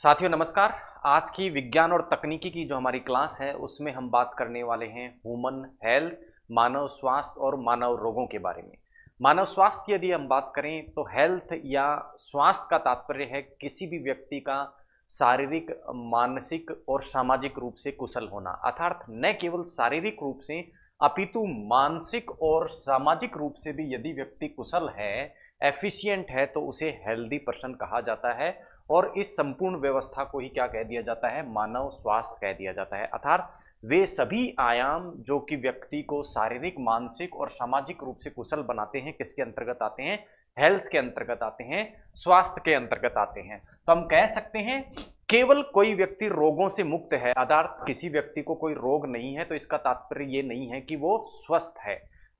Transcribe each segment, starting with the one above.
साथियों नमस्कार आज की विज्ञान और तकनीकी की जो हमारी क्लास है उसमें हम बात करने वाले हैं ह्यूमन हेल्थ मानव स्वास्थ्य और मानव रोगों के बारे में मानव स्वास्थ्य की यदि हम बात करें तो हेल्थ या स्वास्थ्य का तात्पर्य है किसी भी व्यक्ति का शारीरिक मानसिक और सामाजिक रूप से कुशल होना अर्थात न केवल शारीरिक रूप से अपितु मानसिक और सामाजिक रूप से भी यदि व्यक्ति कुशल है एफिशिएंट है तो उसे हेल्दी पर्सन कहा जाता है और इस संपूर्ण व्यवस्था को ही क्या कह दिया जाता है मानव स्वास्थ्य कह दिया जाता है अर्थात वे सभी आयाम जो कि व्यक्ति को शारीरिक मानसिक और सामाजिक रूप से कुशल बनाते हैं किसके अंतर्गत आते हैं हेल्थ के अंतर्गत आते हैं स्वास्थ्य के अंतर्गत आते हैं तो हम कह सकते हैं केवल कोई व्यक्ति रोगों से मुक्त है अर्थात किसी व्यक्ति को कोई रोग नहीं है तो इसका तात्पर्य ये नहीं है कि वो स्वस्थ है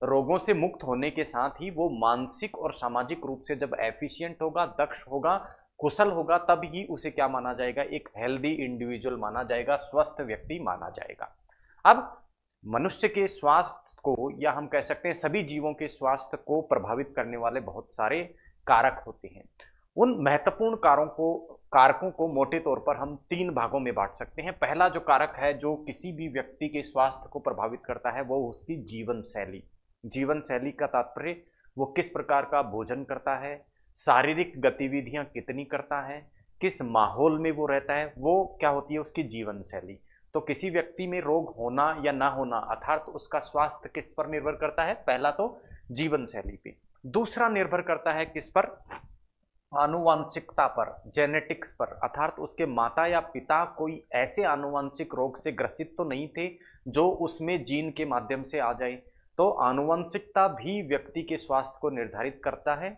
रोगों से मुक्त होने के साथ ही वो मानसिक और सामाजिक रूप से जब एफिशिएंट होगा दक्ष होगा कुशल होगा तब ही उसे क्या माना जाएगा एक हेल्दी इंडिविजुअल माना जाएगा स्वस्थ व्यक्ति माना जाएगा अब मनुष्य के स्वास्थ्य को या हम कह सकते हैं सभी जीवों के स्वास्थ्य को प्रभावित करने वाले बहुत सारे कारक होते हैं उन महत्वपूर्ण कारों को कारकों को मोटे तौर पर हम तीन भागों में बांट सकते हैं पहला जो कारक है जो किसी भी व्यक्ति के स्वास्थ्य को प्रभावित करता है वो उसकी जीवन शैली जीवन शैली का तात्पर्य वो किस प्रकार का भोजन करता है शारीरिक गतिविधियां कितनी करता है किस माहौल में वो रहता है वो क्या होती है उसकी जीवन शैली तो किसी व्यक्ति में रोग होना या ना होना अर्थात उसका स्वास्थ्य किस पर निर्भर करता है पहला तो जीवन शैली पे दूसरा निर्भर करता है किस पर आनुवंशिकता पर जेनेटिक्स पर अर्थात उसके माता या पिता कोई ऐसे आनुवंशिक रोग से ग्रसित तो नहीं थे जो उसमें जीन के माध्यम से आ जाए तो आनुवंशिकता भी व्यक्ति के स्वास्थ्य को निर्धारित करता है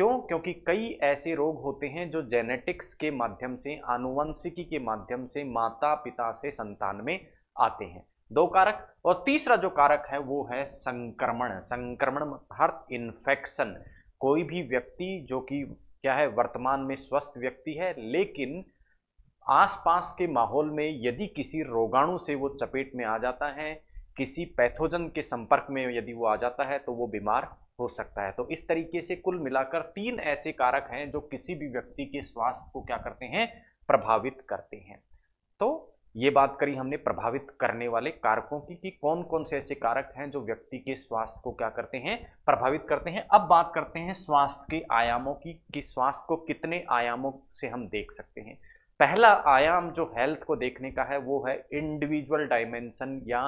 क्यों क्योंकि कई ऐसे रोग होते हैं जो जेनेटिक्स के माध्यम से आनुवंशिकी के माध्यम से माता पिता से संतान में आते हैं दो कारक और तीसरा जो कारक है वो है संक्रमण संक्रमण हर इन्फेक्शन कोई भी व्यक्ति जो कि क्या है वर्तमान में स्वस्थ व्यक्ति है लेकिन आसपास के माहौल में यदि किसी रोगाणु से वो चपेट में आ जाता है किसी पैथोजन के संपर्क में यदि वो आ जाता है तो वो बीमार हो सकता है तो इस तरीके से कुल मिलाकर तीन ऐसे कारक हैं जो किसी भी व्यक्ति के स्वास्थ्य को क्या करते हैं प्रभावित करते हैं तो ये बात करी हमने प्रभावित करने वाले कारकों की कि कौन कौन से ऐसे कारक हैं जो व्यक्ति के स्वास्थ्य को क्या करते हैं प्रभावित करते हैं अब बात करते हैं स्वास्थ्य के आयामों की कि स्वास्थ्य को कितने आयामों से हम देख सकते हैं पहला आयाम जो हेल्थ को देखने का है वो है इंडिविजुअल डायमेंशन या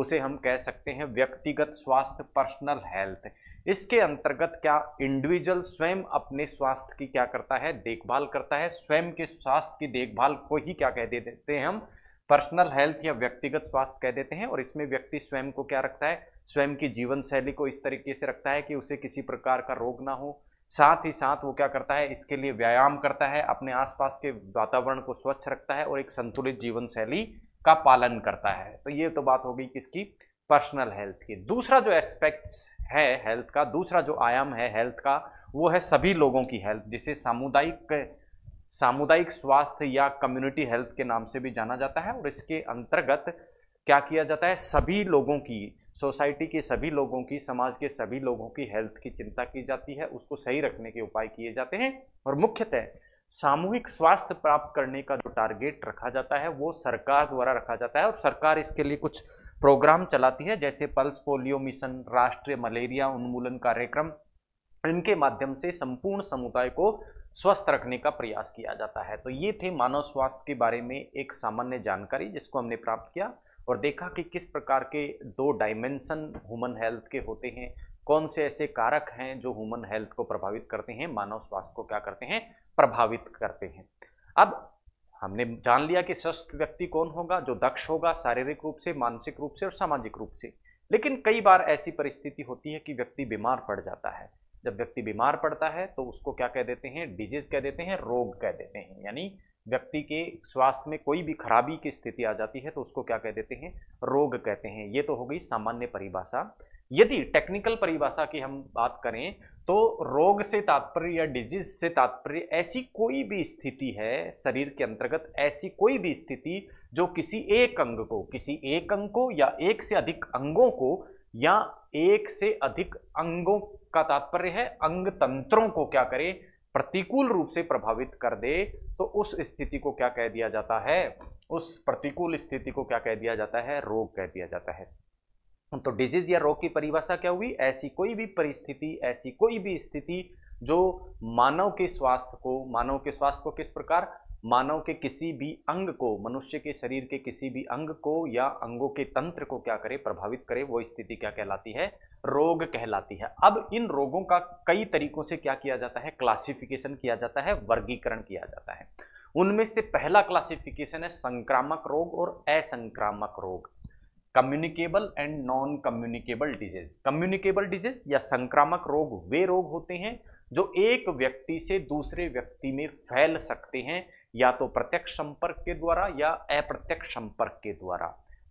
उसे हम कह सकते हैं व्यक्तिगत स्वास्थ्य पर्सनल हेल्थ इसके अंतर्गत क्या इंडिविजुअल स्वयं अपने स्वास्थ्य की क्या करता है देखभाल करता है स्वयं के स्वास्थ्य की देखभाल को ही क्या कह देते हैं हम पर्सनल हेल्थ या व्यक्तिगत स्वास्थ्य कह देते हैं और इसमें व्यक्ति स्वयं को क्या रखता है स्वयं की जीवन शैली को इस तरीके से रखता है कि उसे किसी प्रकार का रोग ना हो साथ ही साथ वो क्या करता है इसके लिए व्यायाम करता है अपने आसपास के वातावरण को स्वच्छ रखता है और एक संतुलित जीवन शैली का पालन करता है तो ये तो बात होगी किसकी पर्सनल हेल्थ की दूसरा जो एस्पेक्ट्स है हेल्थ का दूसरा जो आयाम है हेल्थ का वो है सभी लोगों की हेल्थ जिसे सामुदायिक सामुदायिक स्वास्थ्य या कम्युनिटी हेल्थ के नाम से भी जाना जाता है और इसके अंतर्गत क्या किया जाता है सभी लोगों की सोसाइटी के सभी लोगों की समाज के सभी लोगों की हेल्थ की चिंता की जाती है उसको सही रखने के उपाय किए जाते हैं और मुख्यतः सामूहिक स्वास्थ्य प्राप्त करने का जो टारगेट रखा जाता है वो सरकार द्वारा रखा जाता है और सरकार इसके लिए कुछ प्रोग्राम चलाती है जैसे पल्स पोलियो मिशन राष्ट्रीय मलेरिया उन्मूलन कार्यक्रम इनके माध्यम से संपूर्ण समुदाय को स्वस्थ रखने का प्रयास किया जाता है तो ये थे मानव स्वास्थ्य के बारे में एक सामान्य जानकारी जिसको हमने प्राप्त किया और देखा कि किस प्रकार के दो डायमेंशन ह्यूमन हेल्थ के होते हैं कौन से ऐसे कारक हैं जो ह्यूमन हेल्थ को प्रभावित करते हैं मानव स्वास्थ्य को क्या करते हैं प्रभावित करते हैं अब हमने जान लिया कि स्वस्थ व्यक्ति कौन होगा जो दक्ष होगा शारीरिक रूप से मानसिक रूप से और सामाजिक रूप से लेकिन कई बार ऐसी परिस्थिति होती है कि व्यक्ति बीमार पड़ जाता है जब व्यक्ति बीमार पड़ता है तो उसको क्या कह देते हैं डिजीज कह देते हैं रोग कह देते हैं यानी व्यक्ति के स्वास्थ्य में कोई भी खराबी की स्थिति आ जाती है तो उसको क्या कह देते हैं रोग कहते हैं ये तो हो गई सामान्य परिभाषा यदि टेक्निकल परिभाषा की हम बात करें तो रोग से तात्पर्य या डिजीज से तात्पर्य ऐसी कोई भी स्थिति है शरीर के अंतर्गत ऐसी कोई भी स्थिति जो किसी एक अंग को किसी एक अंग को या एक से अधिक अंगों को या एक से अधिक अंगों का तात्पर्य है अंग तंत्रों को क्या करे प्रतिकूल रूप से प्रभावित कर दे तो उस स्थिति को क्या कह दिया जाता है उस प्रतिकूल स्थिति को क्या कह दिया जाता है रोग कह दिया जाता है तो डिजीज या रोग की परिभाषा क्या हुई ऐसी कोई भी परिस्थिति ऐसी कोई भी स्थिति जो मानव के स्वास्थ्य को मानव के स्वास्थ्य को किस प्रकार मानव के किसी भी अंग को मनुष्य के शरीर के किसी भी अंग को या अंगों के तंत्र को क्या करे प्रभावित करे वो स्थिति क्या कहलाती है रोग कहलाती है अब इन रोगों का कई तरीकों से क्या किया जाता है क्लासिफिकेशन किया जाता है वर्गीकरण किया जाता है उनमें से पहला क्लासिफिकेशन है संक्रामक रोग और असंक्रामक रोग communicable and non communicable disease communicable disease या संक्रामक रोग वे रोग होते हैं जो एक व्यक्ति से दूसरे व्यक्ति में फैल सकते हैं या तो प्रत्यक्ष संपर्क के द्वारा या अप्रत्यक्ष संपर्क के द्वारा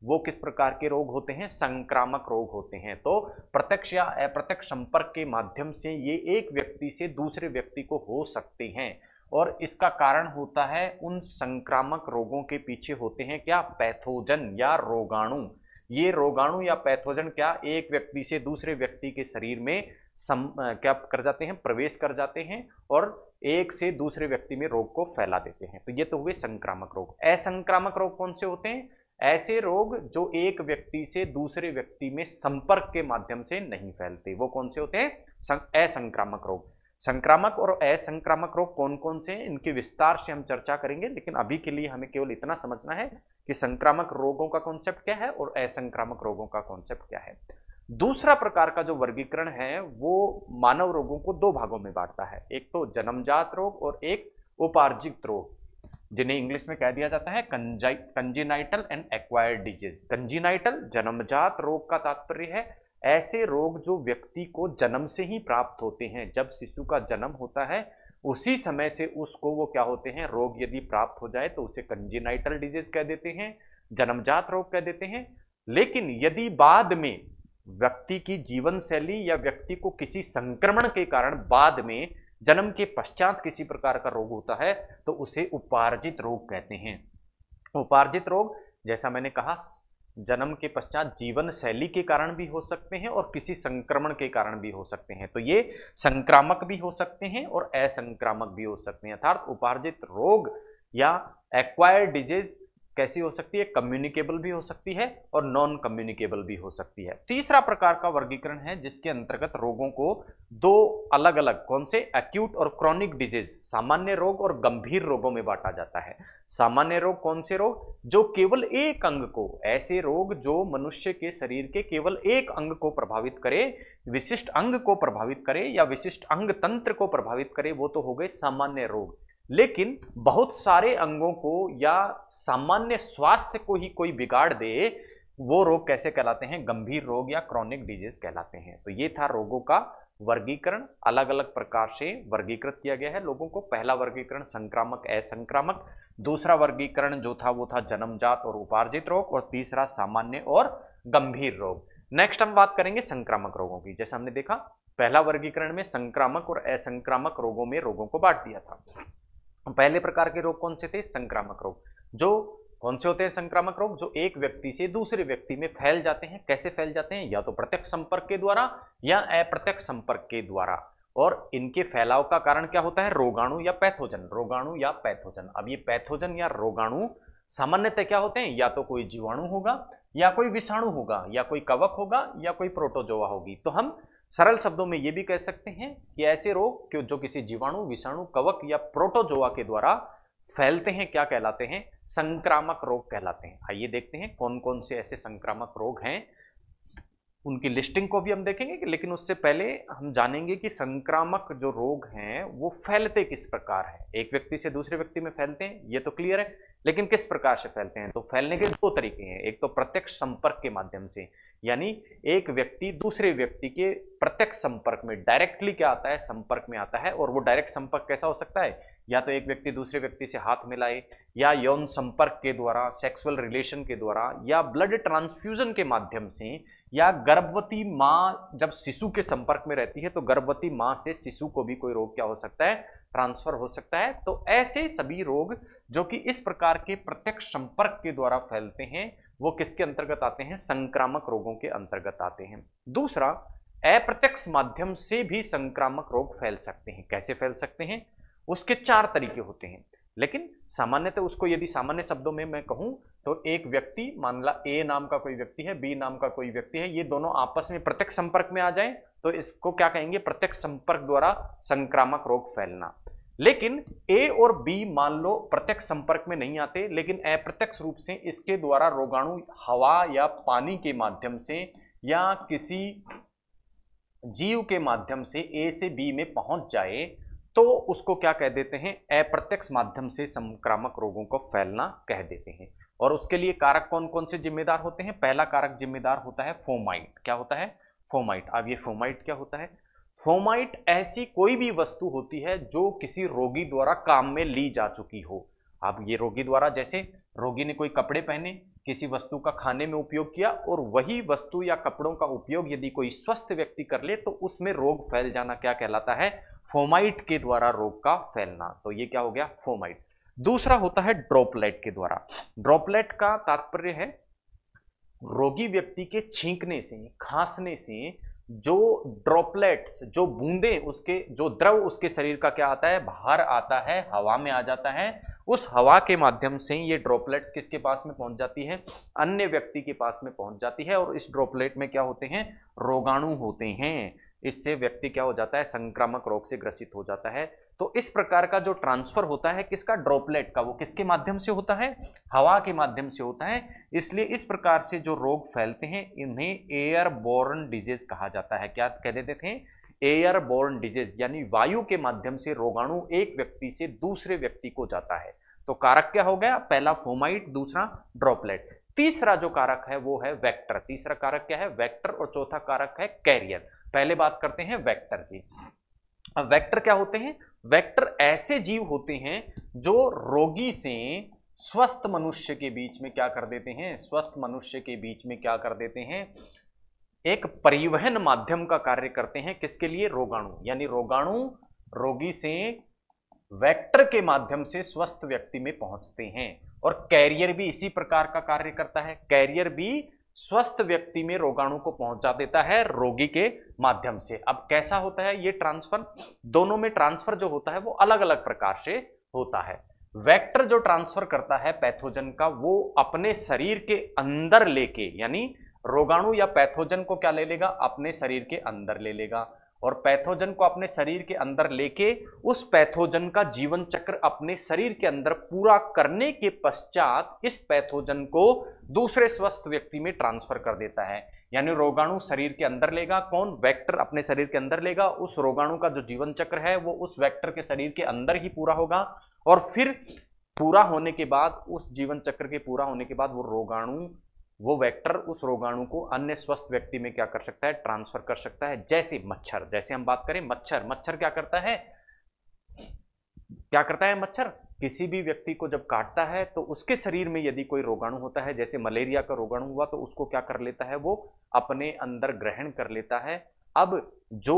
वो किस प्रकार के रोग होते हैं संक्रामक रोग होते हैं तो प्रत्यक्ष या अप्रत्यक्ष संपर्क के माध्यम से ये एक व्यक्ति से दूसरे व्यक्ति को हो सकते हैं और इसका कारण होता है उन संक्रामक रोगों के पीछे होते हैं क्या पैथोजन या रोगाणु ये रोगाणु या पैथोजन क्या एक व्यक्ति से दूसरे व्यक्ति के शरीर में सम क्या कर जाते हैं प्रवेश कर जाते हैं और एक से दूसरे व्यक्ति में रोग को फैला देते हैं तो ये तो हुए संक्रामक रोग असंक्रामक रोग कौन से होते हैं ऐसे रोग जो एक व्यक्ति से दूसरे व्यक्ति में संपर्क के माध्यम से नहीं फैलते वो कौन से होते हैं असंक्रामक रोग संक्रामक और असंक्रामक रोग कौन कौन से हैं इनके विस्तार से हम चर्चा करेंगे लेकिन अभी के लिए हमें केवल इतना समझना है कि संक्रामक रोगों का कॉन्सेप्ट क्या है और असंक्रामक रोगों का कॉन्सेप्ट क्या है दूसरा प्रकार का जो वर्गीकरण है वो मानव रोगों को दो भागों में बांटता है एक तो जन्मजात रोग और एक उपार्जित रोग जिन्हें इंग्लिश में कह दिया जाता है congenital and acquired disease congenital जन्मजात रोग का तात्पर्य है ऐसे रोग जो व्यक्ति को जन्म से ही प्राप्त होते हैं जब शिशु का जन्म होता है उसी समय से उसको वो क्या होते हैं रोग यदि प्राप्त हो जाए तो उसे कंजेनाइटल डिजीज कह देते हैं जन्मजात रोग कह देते हैं लेकिन यदि बाद में व्यक्ति की जीवन शैली या व्यक्ति को किसी संक्रमण के कारण बाद में जन्म के पश्चात किसी प्रकार का रोग होता है तो उसे उपार्जित रोग कहते हैं उपार्जित रोग जैसा मैंने कहा जन्म के पश्चात जीवन शैली के कारण भी हो सकते हैं और किसी संक्रमण के कारण भी हो सकते हैं तो ये संक्रामक भी हो सकते हैं और असंक्रामक भी हो सकते हैं अर्थात उपार्जित रोग या एक्वायर्ड डिजीज कैसी हो सकती है कम्युनिकेबल भी हो सकती है और नॉन कम्युनिकेबल भी हो सकती है तीसरा प्रकार का वर्गीकरण है जिसके अंतर्गत रोगों को दो अलग अलग कौन से एक्यूट और क्रॉनिक डिजीज सामान्य रोग और गंभीर रोगों में बांटा जाता है सामान्य रोग कौन से रोग जो केवल एक अंग को ऐसे रोग जो मनुष्य के शरीर के केवल एक अंग को प्रभावित करे विशिष्ट अंग को प्रभावित करे या विशिष्ट अंग तंत्र को प्रभावित करे वो तो हो गए सामान्य रोग लेकिन बहुत सारे अंगों को या सामान्य स्वास्थ्य को ही कोई बिगाड़ दे वो रोग कैसे कहलाते हैं गंभीर रोग या क्रॉनिक डिजीज कहलाते हैं तो ये था रोगों का वर्गीकरण अलग अलग प्रकार से वर्गीकृत किया गया है लोगों को पहला वर्गीकरण संक्रामक असंक्रामक दूसरा वर्गीकरण जो था वो था जन्मजात और उपार्जित रोग और तीसरा सामान्य और गंभीर रोग नेक्स्ट हम बात करेंगे संक्रामक रोगों की जैसे हमने देखा पहला वर्गीकरण में संक्रामक और असंक्रामक रोगों में रोगों को बांट दिया था पहले प्रकार के रोग कौन से थे संक्रामक रोग जो कौन से होते हैं संक्रामक रोग जो एक व्यक्ति से दूसरे व्यक्ति में फैल जाते हैं कैसे फैल जाते हैं या तो प्रत्यक्ष संपर्क के द्वारा या अप्रत्यक्ष संपर्क के द्वारा और इनके फैलाव का कारण क्या होता है रोगाणु या पैथोजन रोगाणु या पैथोजन अब ये पैथोजन या रोगाणु सामान्यतः क्या होते हैं या तो कोई जीवाणु होगा या कोई विषाणु होगा या कोई कवक होगा या कोई प्रोटोजोआ होगी तो हम सरल शब्दों में ये भी कह सकते हैं कि ऐसे रोग कि जो किसी जीवाणु विषाणु कवक या प्रोटोजोआ के द्वारा फैलते हैं क्या कहलाते हैं संक्रामक रोग कहलाते हैं आइए देखते हैं कौन कौन से ऐसे संक्रामक रोग हैं उनकी लिस्टिंग को भी हम देखेंगे कि लेकिन उससे पहले हम जानेंगे कि संक्रामक जो रोग हैं वो फैलते किस प्रकार है एक व्यक्ति से दूसरे व्यक्ति में फैलते हैं ये तो क्लियर है लेकिन किस प्रकार से फैलते हैं तो फैलने के दो तरीके हैं एक तो प्रत्यक्ष संपर्क के माध्यम से यानी एक व्यक्ति दूसरे व्यक्ति के प्रत्यक्ष संपर्क में डायरेक्टली क्या आता है संपर्क में आता है और वो डायरेक्ट संपर्क कैसा हो सकता है या तो एक व्यक्ति दूसरे व्यक्ति से हाथ मिलाए या यौन संपर्क के द्वारा सेक्सुअल रिलेशन के द्वारा या ब्लड ट्रांसफ्यूजन के माध्यम से या गर्भवती माँ जब शिशु के संपर्क में रहती है तो गर्भवती माँ से शिशु को भी कोई रोग क्या हो सकता है ट्रांसफर हो सकता है तो ऐसे सभी रोग जो कि इस प्रकार के प्रत्यक्ष संपर्क के द्वारा फैलते हैं वो किसके अंतर्गत आते हैं संक्रामक रोगों के अंतर्गत आते हैं दूसरा अप्रत्यक्ष माध्यम से भी संक्रामक रोग फैल सकते हैं कैसे फैल सकते हैं उसके चार तरीके होते हैं लेकिन सामान्यतः उसको यदि सामान्य शब्दों में मैं कहूं तो एक व्यक्ति मान ला ए नाम का कोई व्यक्ति है बी नाम का कोई व्यक्ति है ये दोनों आपस में प्रत्यक्ष संपर्क में आ जाएं तो इसको क्या कहेंगे प्रत्यक्ष संपर्क द्वारा संक्रामक रोग फैलना लेकिन ए और बी मान लो प्रत्यक्ष संपर्क में नहीं आते लेकिन अप्रत्यक्ष रूप से इसके द्वारा रोगाणु हवा या पानी के माध्यम से या किसी जीव के माध्यम से ए से बी में पहुंच जाए तो उसको क्या कह देते हैं अप्रत्यक्ष माध्यम से संक्रामक रोगों को फैलना कह देते हैं और उसके लिए कारक कौन कौन से जिम्मेदार होते हैं पहला कारक जिम्मेदार होता है फोमाइट क्या होता है फोमाइट अब ये फोमाइट क्या होता है फोमाइट ऐसी कोई भी वस्तु होती है जो किसी रोगी द्वारा काम में ली जा चुकी हो अब ये रोगी द्वारा जैसे रोगी ने कोई कपड़े पहने किसी वस्तु का खाने में उपयोग किया और वही वस्तु या कपड़ों का उपयोग यदि कोई स्वस्थ व्यक्ति कर ले तो उसमें रोग फैल जाना क्या कहलाता है फोमाइट के द्वारा रोग का फैलना तो ये क्या हो गया फोमाइट दूसरा होता है ड्रॉपलेट के द्वारा ड्रॉपलेट का तात्पर्य है रोगी व्यक्ति के छींकने से खांसने से जो ड्रॉपलेट्स जो बूंदे उसके जो द्रव उसके शरीर का क्या आता है बाहर आता है हवा में आ जाता है उस हवा के माध्यम से ये ड्रॉपलेट्स किसके पास में पहुंच जाती है अन्य व्यक्ति के पास में पहुंच जाती है और इस ड्रॉपलेट में क्या होते हैं रोगाणु होते हैं इससे व्यक्ति क्या हो जाता है संक्रामक रोग से ग्रसित हो जाता है तो इस प्रकार का जो ट्रांसफर होता है किसका ड्रॉपलेट का वो किसके माध्यम से होता है हवा के माध्यम से होता है इसलिए इस प्रकार से जो रोग फैलते हैं इन्हें एयर बोर्न डिजीज कहा जाता है क्या कह देते थे एयर बोर्न डिजीज यानी वायु के माध्यम से रोगाणु एक व्यक्ति से दूसरे व्यक्ति को जाता है तो कारक क्या हो गया पहला फोमाइट दूसरा ड्रॉपलेट तीसरा जो कारक है वो है वेक्टर तीसरा कारक क्या है वेक्टर और चौथा कारक है कैरियर पहले बात करते हैं वेक्टर की अब वेक्टर क्या होते हैं वेक्टर ऐसे जीव होते हैं जो रोगी से स्वस्थ मनुष्य के बीच में क्या कर देते हैं स्वस्थ मनुष्य के बीच में क्या कर देते हैं एक परिवहन माध्यम का कार्य करते हैं किसके लिए रोगाणु यानी रोगाणु रोगी से वेक्टर के माध्यम से स्वस्थ व्यक्ति में पहुंचते हैं और कैरियर भी इसी प्रकार का कार्य करता है कैरियर भी स्वस्थ व्यक्ति में रोगाणु को पहुंचा देता है रोगी के माध्यम से अब कैसा होता है ये ट्रांसफर दोनों में ट्रांसफर जो होता है वो अलग अलग प्रकार से होता है वेक्टर जो ट्रांसफर करता है पैथोजन का वो अपने शरीर के अंदर लेके यानी रोगाणु या पैथोजन को क्या ले लेगा अपने शरीर के अंदर ले लेगा और पैथोजन को अपने शरीर के अंदर लेके उस पैथोजन का जीवन चक्र अपने शरीर के अंदर पूरा करने के पश्चात इस पैथोजन को दूसरे स्वस्थ व्यक्ति में ट्रांसफर कर देता है यानी रोगाणु शरीर के अंदर लेगा कौन वेक्टर अपने शरीर के अंदर लेगा उस रोगाणु का जो जीवन चक्र है वो उस वेक्टर के शरीर के अंदर ही पूरा होगा और फिर पूरा होने के बाद उस जीवन चक्र के पूरा होने के बाद वो रोगाणु वो वेक्टर उस रोगाणु को अन्य स्वस्थ व्यक्ति में क्या कर सकता है ट्रांसफर कर सकता है जैसे मच्छर जैसे हम बात करें मच्छर मच्छर क्या करता है क्या करता है मच्छर किसी भी व्यक्ति को जब काटता है तो उसके शरीर में यदि कोई रोगाणु होता है जैसे मलेरिया का रोगाणु हुआ तो उसको क्या कर लेता है वो अपने अंदर ग्रहण कर लेता है अब जो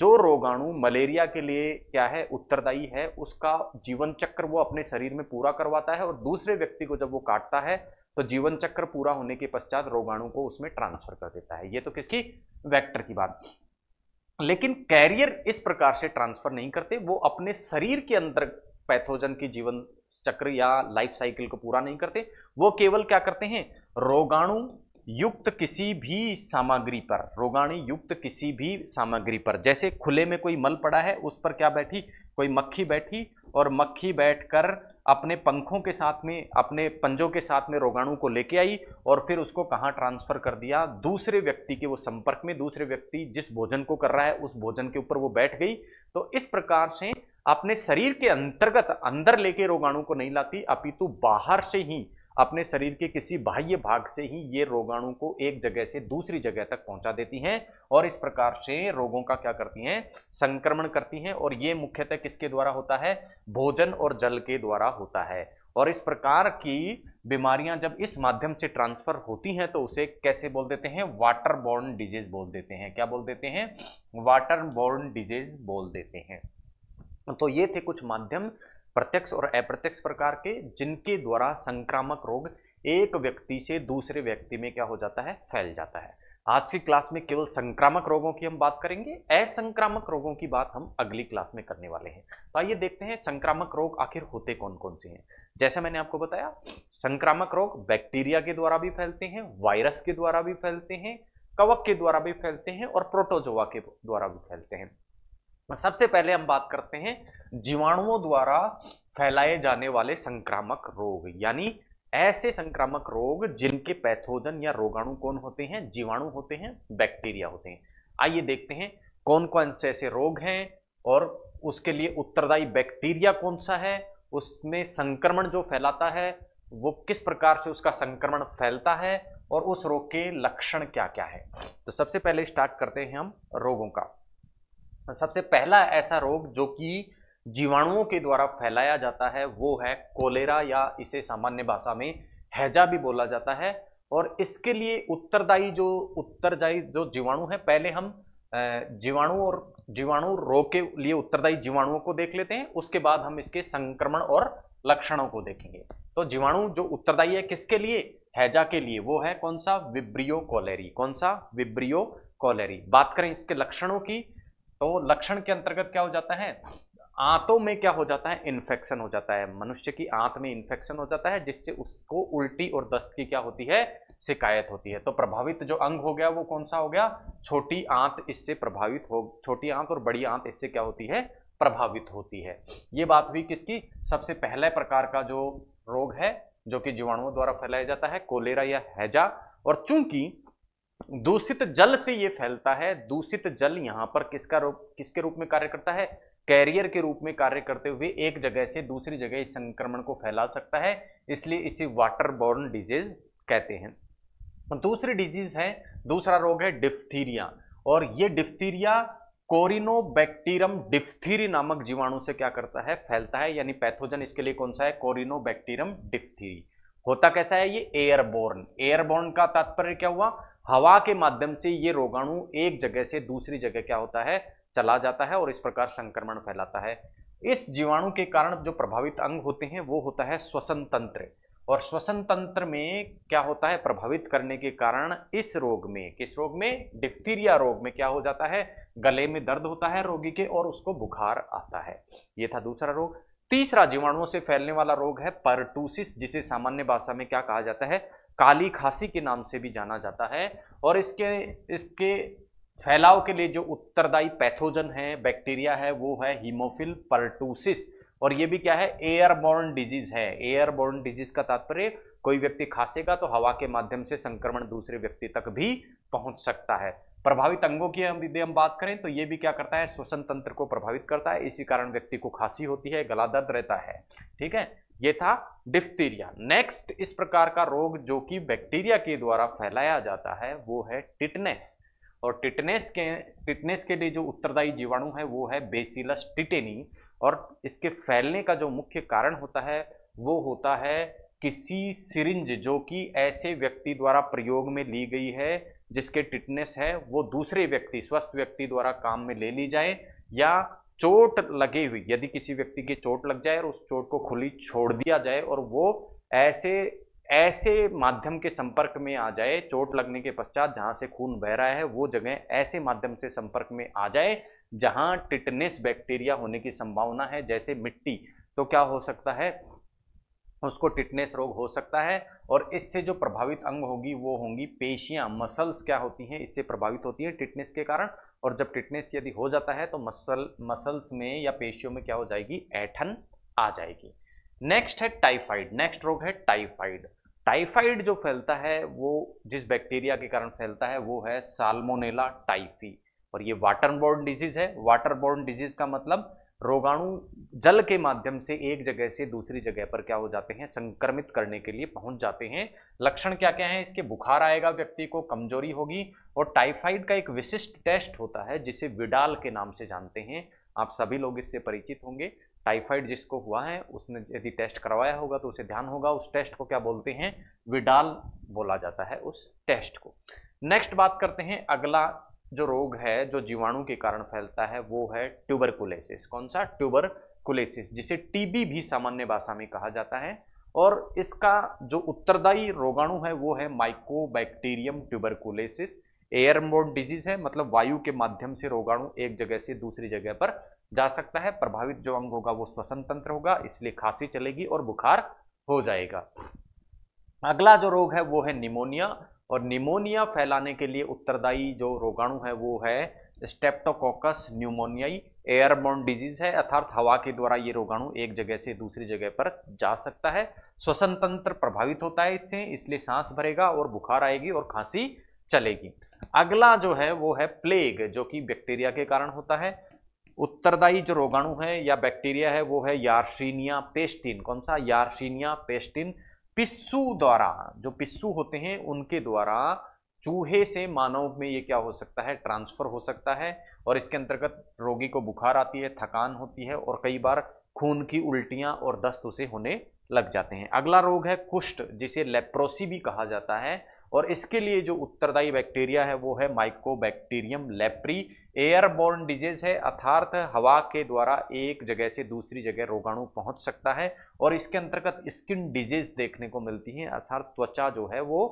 जो रोगाणु मलेरिया के लिए क्या है उत्तरदायी है उसका जीवन चक्र वो अपने शरीर में पूरा करवाता है और दूसरे व्यक्ति को जब वो काटता है तो जीवन चक्र पूरा होने के पश्चात रोगाणु को उसमें ट्रांसफर कर देता है ये तो किसकी वैक्टर की बात लेकिन कैरियर इस प्रकार से ट्रांसफर नहीं करते वो अपने शरीर के अंदर पैथोजन की जीवन चक्र या लाइफ साइकिल को पूरा नहीं करते वो केवल क्या करते हैं रोगाणु युक्त किसी भी सामग्री पर रोगाणु युक्त किसी भी सामग्री पर जैसे खुले में कोई मल पड़ा है उस पर क्या बैठी कोई मक्खी बैठी और मक्खी बैठकर अपने पंखों के साथ में अपने पंजों के साथ में रोगाणु को लेके आई और फिर उसको कहाँ ट्रांसफ़र कर दिया दूसरे व्यक्ति के वो संपर्क में दूसरे व्यक्ति जिस भोजन को कर रहा है उस भोजन के ऊपर वो बैठ गई तो इस प्रकार से अपने शरीर के अंतर्गत अंदर लेके रोगाणु को नहीं लाती अपितु बाहर से ही अपने शरीर के किसी बाह्य भाग से ही ये रोगाणु को एक जगह से दूसरी जगह तक पहुंचा देती हैं और इस प्रकार से रोगों का क्या करती हैं संक्रमण करती हैं और ये मुख्यतः किसके द्वारा होता है भोजन और जल के द्वारा होता है और इस प्रकार की बीमारियां जब इस माध्यम से ट्रांसफर होती हैं तो उसे कैसे बोल देते हैं वाटर बॉर्न डिजीज बोल देते हैं क्या बोल देते हैं वाटर बॉर्न डिजीज बोल देते हैं तो ये थे कुछ माध्यम प्रत्यक्ष और अप्रत्यक्ष प्रकार के जिनके द्वारा संक्रामक रोग एक व्यक्ति से दूसरे व्यक्ति में क्या हो जाता है फैल जाता है आज की क्लास में केवल संक्रामक रोगों की हम बात करेंगे असंक्रामक रोगों की बात हम अगली क्लास में करने वाले हैं तो आइए देखते हैं संक्रामक रोग आखिर होते कौन कौन से हैं जैसे मैंने आपको बताया संक्रामक रोग बैक्टीरिया के द्वारा भी फैलते हैं वायरस के द्वारा भी फैलते हैं कवक के द्वारा भी फैलते हैं और प्रोटोजोवा के द्वारा भी फैलते हैं सबसे पहले हम बात करते हैं जीवाणुओं द्वारा फैलाए जाने वाले संक्रामक रोग यानी ऐसे संक्रामक रोग जिनके पैथोजन या रोगाणु कौन होते हैं जीवाणु होते हैं बैक्टीरिया होते हैं आइए देखते हैं कौन कौन से ऐसे रोग हैं और उसके लिए उत्तरदायी बैक्टीरिया कौन सा है उसमें संक्रमण जो फैलाता है वो किस प्रकार से उसका संक्रमण फैलता है और उस रोग के लक्षण क्या क्या है तो सबसे पहले स्टार्ट करते हैं हम रोगों का सबसे पहला ऐसा रोग जो कि जीवाणुओं के द्वारा फैलाया जाता है वो है कोलेरा या इसे सामान्य भाषा में हैजा भी बोला जाता है और इसके लिए उत्तरदायी जो उत्तरदायी जो जीवाणु है पहले हम जीवाणु और जीवाणु रोग के लिए उत्तरदायी जीवाणुओं को देख लेते हैं उसके बाद हम इसके संक्रमण और लक्षणों को देखेंगे तो जीवाणु जो उत्तरदायी है किसके लिए हैजा के लिए वो है कौन सा विब्रियो कॉलेरी कौन सा विब्रियो कॉलेरी बात करें इसके लक्षणों की तो लक्षण के अंतर्गत क्या हो जाता है आंतों में क्या हो जाता है इन्फेक्शन हो जाता है मनुष्य की आंत में इन्फेक्शन हो जाता है जिससे उसको उल्टी और दस्त की क्या होती है शिकायत होती है तो प्रभावित जो अंग हो गया वो कौन सा हो गया छोटी आंत इससे प्रभावित हो छोटी आंत और बड़ी आंत इससे क्या होती है प्रभावित होती है ये बात हुई किसकी सबसे पहले प्रकार का जो रोग है जो कि जीवाणुओं द्वारा फैलाया जाता है कोलेरा या हैजा और चूंकि दूषित जल से ये फैलता है दूषित जल यहां पर किसका रूप किसके रूप में कार्य करता है कैरियर के रूप में कार्य करते हुए एक जगह से दूसरी जगह इस संक्रमण को फैला सकता है इसलिए इसे वाटर बोर्न डिजीज कहते हैं दूसरी डिजीज है दूसरा रोग है डिफ्थीरिया और ये डिफ्थीरिया कोरिनोबैक्टीरियम डिफ्थीरी नामक जीवाणु से क्या करता है फैलता है यानी पैथोजन इसके लिए कौन सा है कोरिनोबैक्टीरियम डिफ्थीरी होता कैसा है ये एयरबोर्न एयरबोर्न का तात्पर्य क्या हुआ हवा के माध्यम से ये रोगाणु एक जगह से दूसरी जगह क्या होता है चला जाता है और इस प्रकार संक्रमण फैलाता है इस जीवाणु के कारण जो प्रभावित अंग होते हैं वो होता है श्वसन तंत्र और श्वसन तंत्र में क्या होता है प्रभावित करने के कारण इस रोग में किस रोग में डिफ्थीरिया रोग में क्या हो जाता है गले में दर्द होता है रोगी के और उसको बुखार आता है ये था दूसरा रोग तीसरा जीवाणुओं से फैलने वाला रोग है परटूसिस जिसे सामान्य भाषा में क्या कहा जाता है काली खांसी के नाम से भी जाना जाता है और इसके इसके फैलाव के लिए जो उत्तरदायी पैथोजन है बैक्टीरिया है वो है हीमोफिल पर्टूसिस और ये भी क्या है एयरबोर्न डिजीज है एयरबोर्न डिजीज का तात्पर्य कोई व्यक्ति खांसेगा तो हवा के माध्यम से संक्रमण दूसरे व्यक्ति तक भी पहुंच सकता है प्रभावित अंगों की हम यदि हम बात करें तो ये भी क्या करता है श्वसन तंत्र को प्रभावित करता है इसी कारण व्यक्ति को खांसी होती है गला दर्द रहता है ठीक है ये था डिफ्थीरिया नेक्स्ट इस प्रकार का रोग जो कि बैक्टीरिया के द्वारा फैलाया जाता है वो है टिटनेस और टिटनेस के टिटनेस के लिए जो उत्तरदायी जीवाणु है वो है बेसिलस टिटेनी और इसके फैलने का जो मुख्य कारण होता है वो होता है किसी सिरिंज जो कि ऐसे व्यक्ति द्वारा प्रयोग में ली गई है जिसके टिटनेस है वो दूसरे व्यक्ति स्वस्थ व्यक्ति द्वारा काम में ले ली जाए या चोट लगी हुई यदि किसी व्यक्ति की चोट लग जाए और उस चोट को खुली छोड़ दिया जाए और वो ऐसे ऐसे माध्यम के संपर्क में आ जाए चोट लगने के पश्चात जहाँ से खून बह रहा है वो जगह ऐसे माध्यम से संपर्क में आ जाए जहाँ टिटनेस बैक्टीरिया होने की संभावना है जैसे मिट्टी तो क्या हो सकता है उसको टिटनेस रोग हो सकता है और इससे जो प्रभावित अंग होगी वो होंगी पेशियां मसल्स क्या होती हैं इससे प्रभावित होती हैं टिटनेस के कारण और जब टिटनेस यदि हो जाता है तो मसल मसल्स में या पेशियों में क्या हो जाएगी ऐठन आ जाएगी नेक्स्ट है टाइफाइड नेक्स्ट रोग है टाइफाइड टाइफाइड जो फैलता है वो जिस बैक्टीरिया के कारण फैलता है वो है साल्मोनेला टाइफी और ये वाटर बॉर्न डिजीज है वाटर बॉर्न डिजीज का मतलब रोगाणु जल के माध्यम से एक जगह से दूसरी जगह पर क्या हो जाते हैं संक्रमित करने के लिए पहुंच जाते हैं लक्षण क्या क्या हैं इसके बुखार आएगा व्यक्ति को कमजोरी होगी और टाइफाइड का एक विशिष्ट टेस्ट होता है जिसे विडाल के नाम से जानते हैं आप सभी लोग इससे परिचित होंगे टाइफाइड जिसको हुआ है उसने यदि टेस्ट करवाया होगा तो उसे ध्यान होगा उस टेस्ट को क्या बोलते हैं विडाल बोला जाता है उस टेस्ट को नेक्स्ट बात करते हैं अगला जो रोग है जो जीवाणु के कारण फैलता है वो है ट्यूबरकुलेसिस कौन सा ट्यूबरकुलेसिस जिसे टीबी भी सामान्य भाषा में कहा जाता है और इसका जो उत्तरदायी रोगाणु है वो है माइकोबैक्टीरियम ट्यूबरकुलेसिस एयरबोर्न डिजीज है मतलब वायु के माध्यम से रोगाणु एक जगह से दूसरी जगह पर जा सकता है प्रभावित जो अंग होगा वो श्वसन तंत्र होगा इसलिए खांसी चलेगी और बुखार हो जाएगा अगला जो रोग है वो है निमोनिया और निमोनिया फैलाने के लिए उत्तरदायी जो रोगाणु है वो है स्टेप्टोकोकस न्यूमोनियाई एयरबोन डिजीज है अर्थात हवा के द्वारा ये रोगाणु एक जगह से दूसरी जगह पर जा सकता है श्वसन तंत्र प्रभावित होता है इससे इसलिए सांस भरेगा और बुखार आएगी और खांसी चलेगी अगला जो है वो है प्लेग जो कि बैक्टीरिया के कारण होता है उत्तरदायी जो रोगाणु है या बैक्टीरिया है वो है यार्शीनिया पेस्टिन कौन सा यार्शीनिया पेस्टिन पिस्सू द्वारा जो पिस्सू होते हैं उनके द्वारा चूहे से मानव में ये क्या हो सकता है ट्रांसफर हो सकता है और इसके अंतर्गत रोगी को बुखार आती है थकान होती है और कई बार खून की उल्टियां और दस्त उसे होने लग जाते हैं अगला रोग है कुष्ठ जिसे लेप्रोसी भी कहा जाता है और इसके लिए जो उत्तरदायी बैक्टीरिया है वो है माइकोबैक्टीरियम लेप्री एयरबोर्न डिजीज है अर्थार्थ हवा के द्वारा एक जगह से दूसरी जगह रोगाणु पहुंच सकता है और इसके अंतर्गत स्किन डिजीज देखने को मिलती है अर्थात त्वचा जो है वो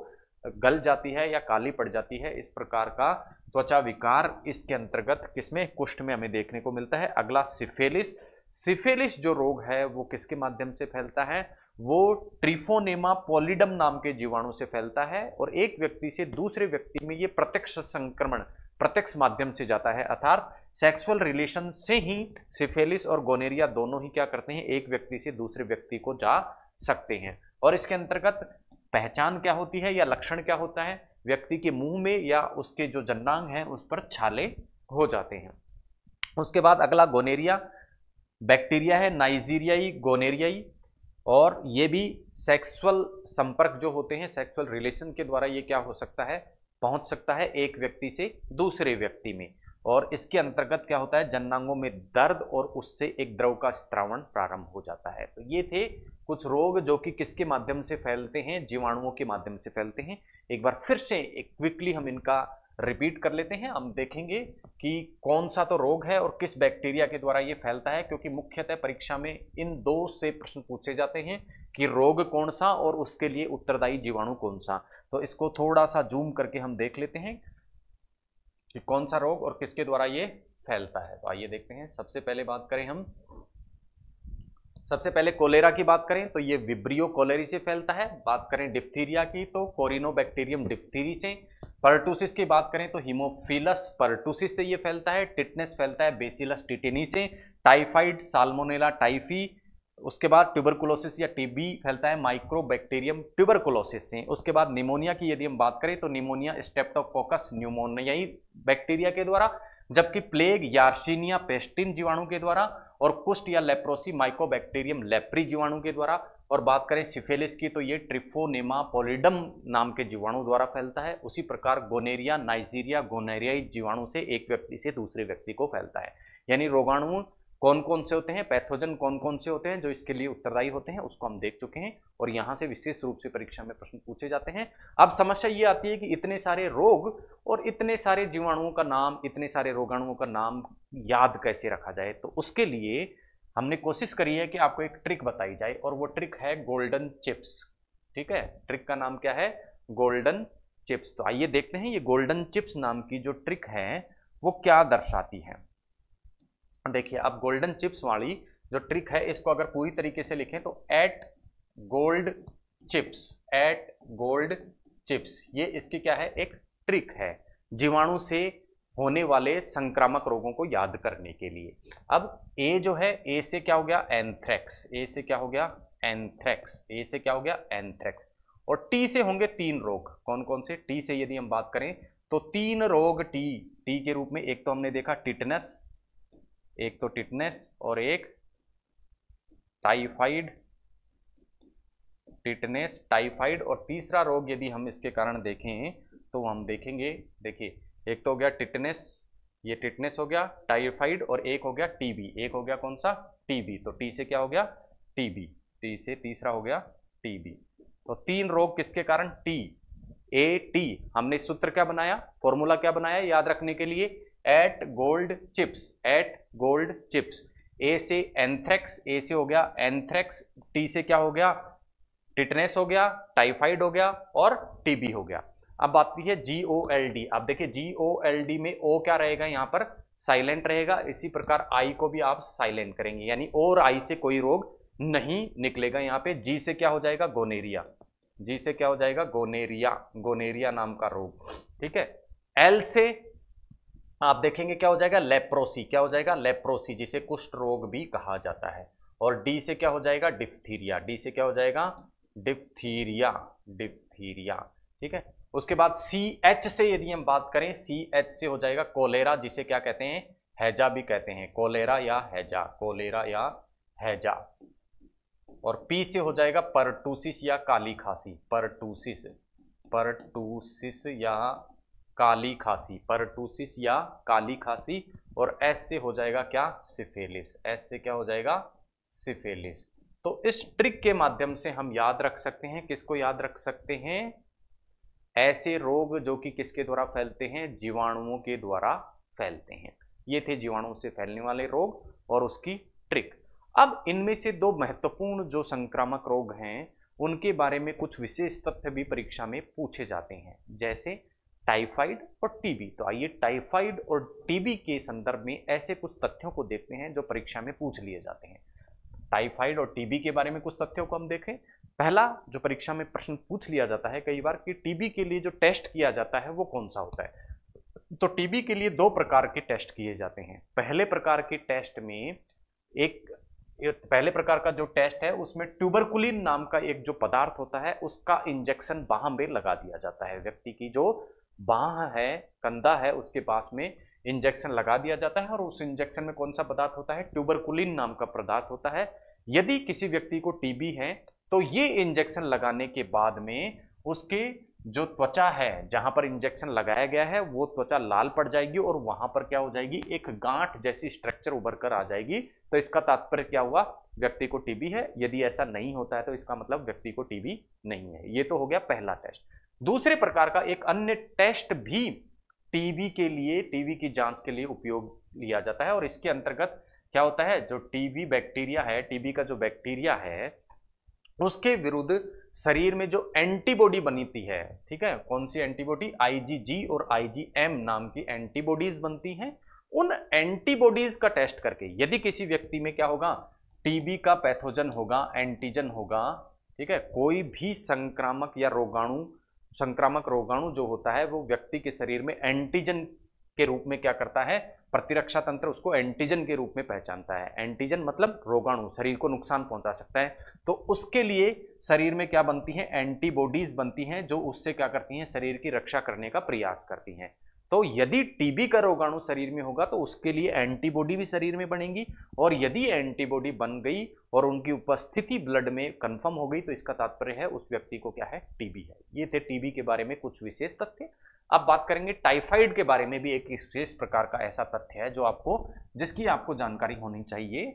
गल जाती है या काली पड़ जाती है इस प्रकार का त्वचा विकार इसके अंतर्गत किसमें कुष्ठ में हमें देखने को मिलता है अगला सिफेलिस सिफेलिस जो रोग है वो किसके माध्यम से फैलता है वो ट्रिफोनेमा पॉलिडम नाम के जीवाणु से फैलता है और एक व्यक्ति से दूसरे व्यक्ति में ये प्रत्यक्ष संक्रमण प्रत्यक्ष माध्यम से जाता है अर्थात सेक्सुअल रिलेशन से ही सिफेलिस और गोनेरिया दोनों ही क्या करते हैं एक व्यक्ति से दूसरे व्यक्ति को जा सकते हैं और इसके अंतर्गत पहचान क्या होती है या लक्षण क्या होता है व्यक्ति के मुंह में या उसके जो जन्नांग हैं उस पर छाले हो जाते हैं उसके बाद अगला गोनेरिया बैक्टीरिया है नाइजीरियाई गोनेरियाई और ये भी सेक्सुअल संपर्क जो होते हैं सेक्सुअल रिलेशन के द्वारा ये क्या हो सकता है पहुंच सकता है एक व्यक्ति से दूसरे व्यक्ति में और इसके अंतर्गत क्या होता है जन्नांगों में दर्द और उससे एक द्रव का स्त्रावण प्रारंभ हो जाता है तो ये थे कुछ रोग जो कि किसके माध्यम से फैलते हैं जीवाणुओं के माध्यम से फैलते हैं एक बार फिर से एक क्विकली हम इनका रिपीट कर लेते हैं हम देखेंगे कि कौन सा तो रोग है और किस बैक्टीरिया के द्वारा ये फैलता है क्योंकि मुख्यतः परीक्षा में इन दो से प्रश्न पूछे जाते हैं कि रोग कौन सा और उसके लिए उत्तरदायी जीवाणु कौन सा तो इसको थोड़ा सा जूम करके हम देख लेते हैं कि कौन सा रोग और किसके द्वारा ये फैलता है तो आइए देखते हैं सबसे पहले बात करें हम सबसे पहले कोलेरा की बात करें तो ये विब्रियो कोलेरी से फैलता है बात करें डिफ्थीरिया की तो कोरिनोबैक्टीरियम डिफ्थीरी से पर्टूसिस की बात करें तो हीमोफिलस पर्टूसिस से ये फैलता है टिटनेस फैलता है बेसिलस टिटिनी से टाइफाइड साल्मोनेला टाइफी उसके बाद ट्यूबरकुलोसिस या टीबी फैलता है माइक्रोबैक्टीरियम ट्यूबरकुलोसिस से उसके बाद निमोनिया की यदि हम बात करें तो निमोनिया स्टेप्टोकोकस न्यूमोनियाई बैक्टीरिया के द्वारा जबकि प्लेग यार्शीनिया पेस्टिन जीवाणु के द्वारा और कुष्ठ या लेप्रोसी माइकोबैक्टीरियम लेप्री जीवाणु के द्वारा और बात करें सिफेलिस की तो ये ट्रिफोनेमा पोलिडम नाम के जीवाणु द्वारा फैलता है उसी प्रकार गोनेरिया नाइजीरिया गोनेरियाई जीवाणु से एक व्यक्ति से दूसरे व्यक्ति को फैलता है यानी रोगाणु कौन कौन से होते हैं पैथोजन कौन कौन से होते हैं जो इसके लिए उत्तरदायी होते हैं उसको हम देख चुके हैं और यहाँ से विशेष रूप से परीक्षा में प्रश्न पूछे जाते हैं अब समस्या ये आती है कि इतने सारे रोग और इतने सारे जीवाणुओं का नाम इतने सारे रोगाणुओं का नाम याद कैसे रखा जाए तो उसके लिए हमने कोशिश करी है कि आपको एक ट्रिक बताई जाए और वो ट्रिक है गोल्डन चिप्स ठीक है ट्रिक का नाम क्या है गोल्डन चिप्स तो आइए देखते हैं ये गोल्डन चिप्स नाम की जो ट्रिक है वो क्या दर्शाती है देखिए आप गोल्डन चिप्स वाली जो ट्रिक है इसको अगर पूरी तरीके से लिखें तो at gold chips at gold chips ये इसकी क्या है एक ट्रिक है जीवाणु से होने वाले संक्रामक रोगों को याद करने के लिए अब ए जो है ए से क्या हो गया एंथ्रेक्स ए से क्या हो गया एंथ्रेक्स ए से क्या हो गया एंथ्रेक्स और टी से होंगे तीन रोग कौन कौन से टी से यदि हम बात करें तो तीन रोग टी टी के रूप में एक तो हमने देखा टिटनस एक तो टिटनेस और एक टाइफाइड टिटनेस टाइफाइड और तीसरा रोग यदि हम इसके कारण देखें तो हम देखेंगे देखिए एक तो हो गया टिटनेस ये टिटनेस हो गया टाइफाइड और एक हो गया टीबी एक हो गया कौन सा टीबी तो टी से क्या हो गया टीबी टी से तीसरा हो गया टीबी तो तीन रोग किसके कारण टी ए टी हमने सूत्र क्या बनाया फॉर्मूला क्या बनाया याद रखने के लिए at gold chips at gold chips A से एंथ्रेक्स ए से हो गया एंथ्रेक्स टी से क्या हो गया टिटनेस हो गया टाइफाइड हो गया और टीबी हो गया अब की है जी ओ एल डी आप देखिए जी ओ एल डी में ओ क्या रहेगा यहाँ पर साइलेंट रहेगा इसी प्रकार आई को भी आप साइलेंट करेंगे यानी ओ और आई से कोई रोग नहीं निकलेगा यहाँ पे जी से क्या हो जाएगा गोनेरिया जी से क्या हो जाएगा गोनेरिया गोनेरिया नाम का रोग ठीक है एल से आप देखेंगे क्या हो जाएगा लेप्रोसी क्या हो जाएगा लेप्रोसी जिसे कुष्ठ रोग भी कहा जाता है और डी से क्या हो जाएगा डिफ्थीरिया डी से क्या हो जाएगा डिफ्थीरिया डिफ्थीरिया ठीक है उसके बाद सी एच से यदि हम बात करें सी एच से हो जाएगा कोलेरा जिसे क्या कहते हैं हैजा भी कहते हैं कोलेरा या हैजा कोलेरा या हैजा और पी से हो जाएगा परटूसिस या काली खांसी परटूसिस परटूसिस या काली खांसी परटूसिस या काली खांसी और एस से हो जाएगा क्या सिफेलिस एस से क्या हो जाएगा सिफेलिस तो इस ट्रिक के माध्यम से हम याद रख सकते हैं किसको याद रख सकते हैं ऐसे रोग जो कि किसके द्वारा फैलते हैं जीवाणुओं के द्वारा फैलते हैं ये थे जीवाणुओं से फैलने वाले रोग और उसकी ट्रिक अब इनमें से दो महत्वपूर्ण जो संक्रामक रोग हैं उनके बारे में कुछ विशेष तथ्य भी परीक्षा में पूछे जाते हैं जैसे टाइफाइड और टीबी तो आइए टाइफाइड और टीबी के संदर्भ में ऐसे कुछ तथ्यों को देखते हैं जो परीक्षा में पूछ लिए जाते हैं टाइफाइड और टीबी के बारे में कुछ तथ्यों को हम देखें पहला जो परीक्षा में प्रश्न पूछ लिया जाता है कई बार कि टीबी के लिए जो टेस्ट किया जाता है वो कौन सा होता है तो टीबी के लिए दो प्रकार के टेस्ट किए जाते हैं पहले प्रकार के टेस्ट में एक पहले प्रकार का जो टेस्ट है उसमें ट्यूबरकुलिन नाम का एक जो पदार्थ होता है उसका इंजेक्शन बाह में लगा दिया जाता है व्यक्ति की जो बाह है कंधा है उसके पास में इंजेक्शन लगा दिया जाता है और उस इंजेक्शन में कौन सा पदार्थ होता है ट्यूबरकुलिन नाम का पदार्थ होता है यदि किसी व्यक्ति को टीबी है तो ये इंजेक्शन लगाने के बाद में उसके जो त्वचा है जहां पर इंजेक्शन लगाया गया है वो त्वचा लाल पड़ जाएगी और वहां पर क्या हो जाएगी एक गांठ जैसी स्ट्रक्चर उभर कर आ जाएगी तो इसका तात्पर्य क्या हुआ व्यक्ति को टीबी है यदि ऐसा नहीं होता है तो इसका मतलब व्यक्ति को टीबी नहीं है ये तो हो गया पहला टेस्ट दूसरे प्रकार का एक अन्य टेस्ट भी टीबी के लिए टीबी की जांच के लिए उपयोग लिया जाता है और इसके अंतर्गत क्या होता है जो टीबी बैक्टीरिया है टीबी का जो बैक्टीरिया है उसके विरुद्ध शरीर में जो एंटीबॉडी बनती है ठीक है कौन सी एंटीबॉडी आईजीजी और आईजीएम नाम की एंटीबॉडीज बनती हैं उन एंटीबॉडीज का टेस्ट करके यदि किसी व्यक्ति में क्या होगा टीबी का पैथोजन होगा एंटीजन होगा ठीक है कोई भी संक्रामक या रोगाणु संक्रामक रोगाणु जो होता है वो व्यक्ति के शरीर में एंटीजन के रूप में क्या करता है प्रतिरक्षा तंत्र उसको एंटीजन के रूप में पहचानता है एंटीजन मतलब रोगाणु शरीर को नुकसान पहुंचा सकता है तो उसके लिए शरीर में क्या बनती है एंटीबॉडीज बनती हैं जो उससे क्या करती हैं शरीर की रक्षा करने का प्रयास करती हैं तो यदि टीबी का रोगाणु शरीर में होगा तो उसके लिए एंटीबॉडी भी शरीर में बनेगी और यदि एंटीबॉडी बन गई और उनकी उपस्थिति ब्लड में कंफर्म हो गई तो इसका तात्पर्य है उस व्यक्ति को क्या है टीबी है ये थे टीबी के बारे में कुछ विशेष तथ्य अब बात करेंगे टाइफाइड के बारे में भी एक विशेष प्रकार का ऐसा तथ्य है जो आपको जिसकी आपको जानकारी होनी चाहिए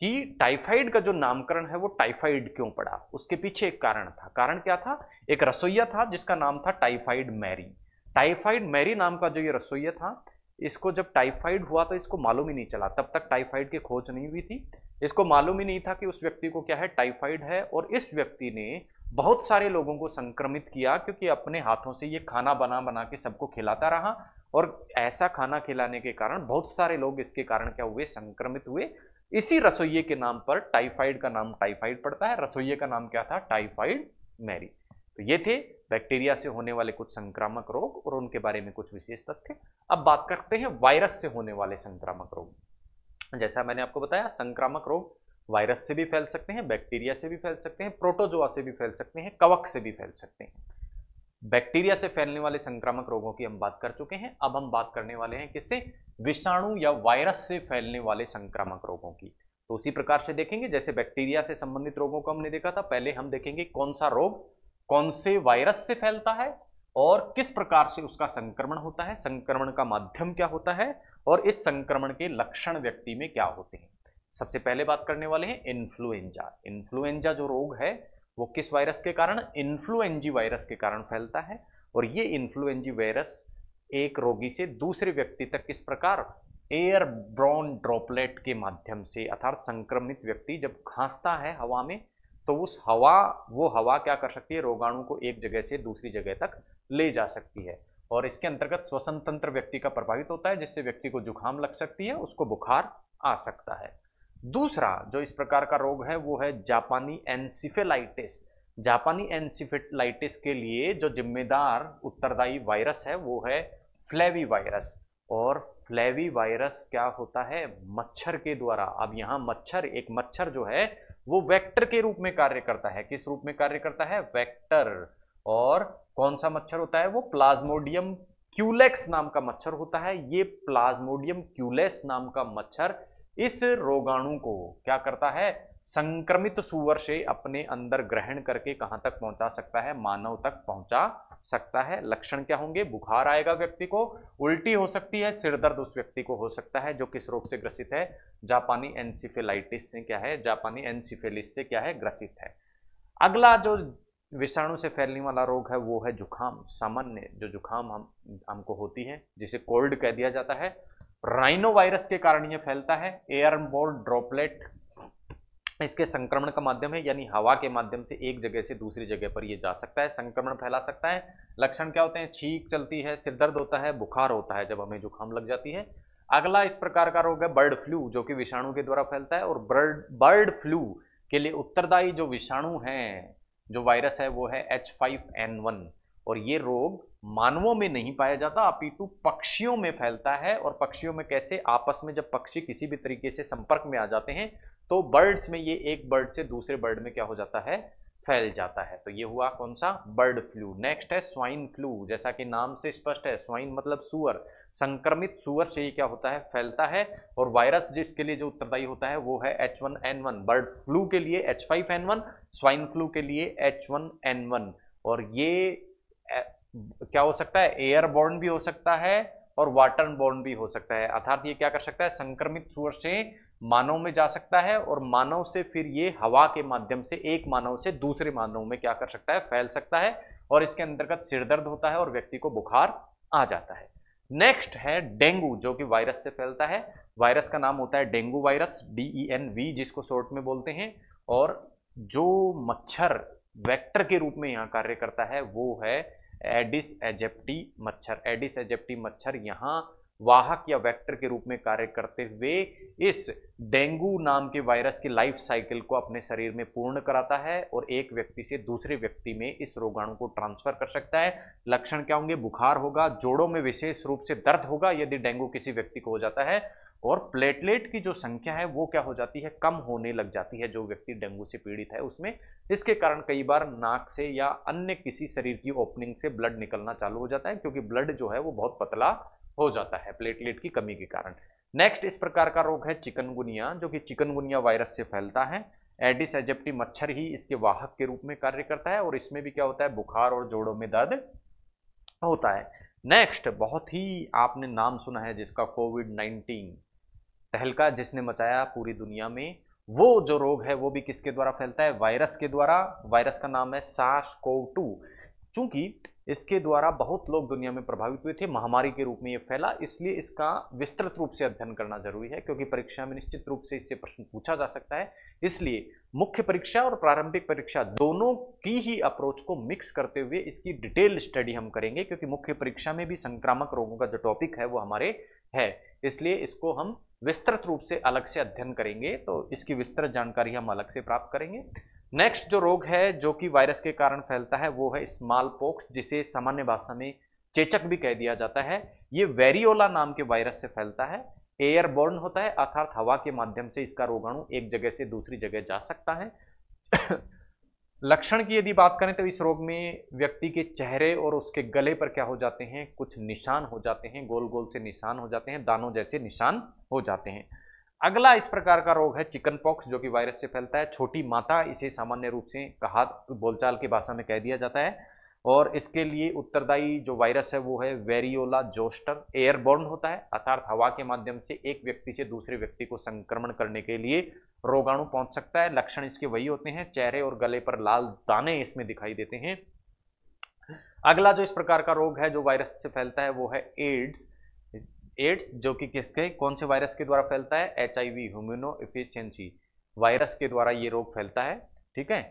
कि टाइफाइड का जो नामकरण है वो टाइफाइड क्यों पड़ा उसके पीछे एक कारण था कारण क्या था एक रसोईया था जिसका नाम था टाइफाइड मैरी टाइफाइड मैरी नाम का जो ये रसोइया था इसको जब टाइफाइड हुआ तो इसको मालूम ही नहीं चला तब तक टाइफाइड की खोज नहीं हुई थी इसको मालूम ही नहीं था कि उस व्यक्ति को क्या है टाइफाइड है और इस व्यक्ति ने बहुत सारे लोगों को संक्रमित किया क्योंकि अपने हाथों से ये खाना बना बना के सबको खिलाता रहा और ऐसा खाना खिलाने के कारण बहुत सारे लोग इसके कारण क्या हुए संक्रमित हुए इसी रसोइये के नाम पर टाइफाइड का नाम टाइफाइड पड़ता है रसोइये का नाम क्या था टाइफाइड मैरी तो ये थे बैक्टीरिया से होने वाले कुछ संक्रामक रोग और उनके बारे में कुछ विशेष तथ्य अब बात करते हैं वायरस से होने वाले संक्रामक रोग जैसा मैंने आपको बताया संक्रामक रोग वायरस से भी फैल सकते हैं बैक्टीरिया से भी फैल सकते हैं प्रोटोजोआ से भी फैल सकते हैं कवक से भी फैल सकते हैं बैक्टीरिया से फैलने वाले संक्रामक रोगों की हम बात कर चुके हैं अब हम बात करने वाले हैं किससे विषाणु या वायरस से फैलने वाले संक्रामक रोगों की तो उसी प्रकार से देखेंगे जैसे बैक्टीरिया से संबंधित रोगों को हमने देखा था पहले हम देखेंगे कौन सा रोग कौन से वायरस से फैलता है और किस प्रकार से उसका संक्रमण होता है संक्रमण का माध्यम क्या होता है और इस संक्रमण के लक्षण व्यक्ति में क्या होते हैं सबसे पहले बात करने वाले हैं इन्फ्लुएंजा इन्फ्लुएंजा जो रोग है वो किस वायरस के कारण इन्फ्लुएंजी वायरस के कारण फैलता है और ये इन्फ्लुएंजी वायरस एक रोगी से दूसरे व्यक्ति तक किस प्रकार एयर ब्रॉन ड्रॉपलेट के माध्यम से अर्थात संक्रमित व्यक्ति जब खांसता है हवा में तो उस हवा वो हवा क्या कर सकती है रोगाणु को एक जगह से दूसरी जगह तक ले जा सकती है और इसके अंतर्गत श्वसन तंत्र व्यक्ति का प्रभावित होता है जिससे व्यक्ति को जुकाम लग सकती है उसको बुखार आ सकता है दूसरा जो इस प्रकार का रोग है वो है जापानी एनसिफेलाइटिस जापानी एनसिफेलाइटिस के लिए जो जिम्मेदार उत्तरदायी वायरस है वो है फ्लैवी वायरस और फ्लैवी वायरस क्या होता है मच्छर के द्वारा अब यहाँ मच्छर एक मच्छर जो है वो वेक्टर के रूप में कार्य करता है किस रूप में कार्य करता है वेक्टर और कौन सा मच्छर होता है वो प्लाज्मोडियम क्यूलेक्स नाम का मच्छर होता है ये प्लाज्मोडियम क्यूलेक्स नाम का मच्छर इस रोगाणु को क्या करता है संक्रमित सुअर से अपने अंदर ग्रहण करके कहां तक पहुंचा सकता है मानव तक पहुंचा सकता है लक्षण क्या होंगे बुखार आएगा व्यक्ति को उल्टी हो सकती है सिर दर्द उस व्यक्ति को हो सकता है जो किस रोग से ग्रसित है जापानी एनसीफेलाइटिस से क्या है जापानी एनसीफेलिस से क्या है ग्रसित है अगला जो विषाणु से फैलने वाला रोग है वो है जुखाम सामान्य जो जुखाम हम हमको होती है जिसे कोल्ड कह दिया जाता है राइनो वायरस के कारण यह फैलता है एयरबोर्ड ड्रॉपलेट इसके संक्रमण का माध्यम है यानी हवा के माध्यम से एक जगह से दूसरी जगह पर ये जा सकता है संक्रमण फैला सकता है लक्षण क्या होते हैं छींक चलती है सिर दर्द होता है बुखार होता है जब हमें जुकाम लग जाती है अगला इस प्रकार का रोग है बर्ड फ्लू जो कि विषाणु के द्वारा फैलता है और बर्ड बर्ड फ्लू के लिए उत्तरदायी जो विषाणु हैं जो वायरस है वो है एच और ये रोग मानवों में नहीं पाया जाता अपितु पक्षियों में फैलता है और पक्षियों में कैसे आपस में जब पक्षी किसी भी तरीके से संपर्क में आ जाते हैं तो बर्ड्स में ये एक बर्ड से दूसरे बर्ड में क्या हो जाता है फैल जाता है तो ये हुआ कौन सा बर्ड फ्लू नेक्स्ट है स्वाइन फ्लू जैसा कि नाम से स्पष्ट है स्वाइन मतलब सुअर संक्रमित सुअर से ये क्या होता है फैलता है और वायरस जिसके लिए जो उत्तरदायी होता है वो है H one N one bird flu के लिए H five N one swine flu के लिए एच वन एन वन और ये क्या हो सकता है एयर बॉर्न भी हो सकता है और वाटर बॉर्न भी हो सकता है अर्थात ये क्या कर सकता है संक्रमित सुअर से मानव में जा सकता है और मानव से फिर ये हवा के माध्यम से एक मानव से दूसरे मानव में क्या कर सकता है फैल सकता है और इसके अंतर्गत सिर दर्द होता है और व्यक्ति को बुखार आ जाता है नेक्स्ट है डेंगू जो कि वायरस से फैलता है वायरस का नाम होता है dengue virus D E N V जिसको शॉर्ट में बोलते हैं और जो मच्छर वेक्टर के रूप में यहाँ कार्य करता है वो है एडिस एजेप्टी मच्छर एडिस एजेप्टी मच्छर यहाँ वाहक या वेक्टर के रूप में कार्य करते हुए इस डेंगू नाम के वायरस के लाइफ साइकिल को अपने शरीर में पूर्ण कराता है और एक व्यक्ति से दूसरे व्यक्ति में इस रोगाणु को ट्रांसफर कर सकता है लक्षण क्या होंगे बुखार होगा जोड़ों में विशेष रूप से दर्द होगा यदि डेंगू किसी व्यक्ति को हो जाता है और प्लेटलेट की जो संख्या है वो क्या हो जाती है कम होने लग जाती है जो व्यक्ति डेंगू से पीड़ित है उसमें इसके कारण कई बार नाक से या अन्य किसी शरीर की ओपनिंग से ब्लड निकलना चालू हो जाता है क्योंकि ब्लड जो है वो बहुत पतला हो जाता है प्लेटलेट की कमी के कारण नेक्स्ट इस प्रकार का रोग है चिकनगुनिया जो कि चिकनगुनिया वायरस से फैलता है एडिस एजेप्टी मच्छर ही इसके वाहक के रूप में कार्य करता है और इसमें भी क्या होता है बुखार और जोड़ों में दर्द होता है नेक्स्ट बहुत ही आपने नाम सुना है जिसका कोविड नाइन्टीन तहलका जिसने मचाया पूरी दुनिया में वो जो रोग है वो भी किसके द्वारा फैलता है वायरस के द्वारा वायरस का नाम है सार्स कोव टू चूंकि इसके द्वारा बहुत लोग दुनिया में प्रभावित हुए थे महामारी के रूप में ये फैला इसलिए इसका विस्तृत रूप से अध्ययन करना जरूरी है क्योंकि परीक्षा में निश्चित रूप से इससे प्रश्न पूछा जा सकता है इसलिए मुख्य परीक्षा और प्रारंभिक परीक्षा दोनों की ही अप्रोच को मिक्स करते हुए इसकी डिटेल स्टडी हम करेंगे क्योंकि मुख्य परीक्षा में भी संक्रामक रोगों का जो टॉपिक है वो हमारे है इसलिए इसको हम विस्तृत रूप से अलग से अध्ययन करेंगे तो इसकी विस्तृत जानकारी हम अलग से प्राप्त करेंगे नेक्स्ट जो रोग है जो कि वायरस के कारण फैलता है वो है स्मॉल पोक्स जिसे सामान्य भाषा में चेचक भी कह दिया जाता है ये वेरियोला नाम के वायरस से फैलता है एयरबोर्न होता है अर्थात हवा के माध्यम से इसका रोगाणु एक जगह से दूसरी जगह जा सकता है लक्षण की यदि बात करें तो इस रोग में व्यक्ति के चेहरे और उसके गले पर क्या हो जाते हैं कुछ निशान हो जाते हैं गोल गोल से निशान हो जाते हैं दानों जैसे निशान हो जाते हैं अगला इस प्रकार का रोग है चिकन पॉक्स जो कि वायरस से फैलता है छोटी माता इसे सामान्य रूप से कहा बोलचाल की भाषा में कह दिया जाता है और इसके लिए उत्तरदायी जो वायरस है वो है वेरियोला जोस्टर एयरबॉर्न होता है अर्थात हवा के माध्यम से एक व्यक्ति से दूसरे व्यक्ति को संक्रमण करने के लिए रोगाणु पहुंच सकता है लक्षण इसके वही होते हैं चेहरे और गले पर लाल दाने इसमें दिखाई देते हैं अगला जो इस प्रकार का रोग है जो वायरस से फैलता है वो है एड्स एड्स जो कि किसके कौन से वायरस के द्वारा फैलता है H I V human virus के द्वारा ये रोग फैलता है ठीक है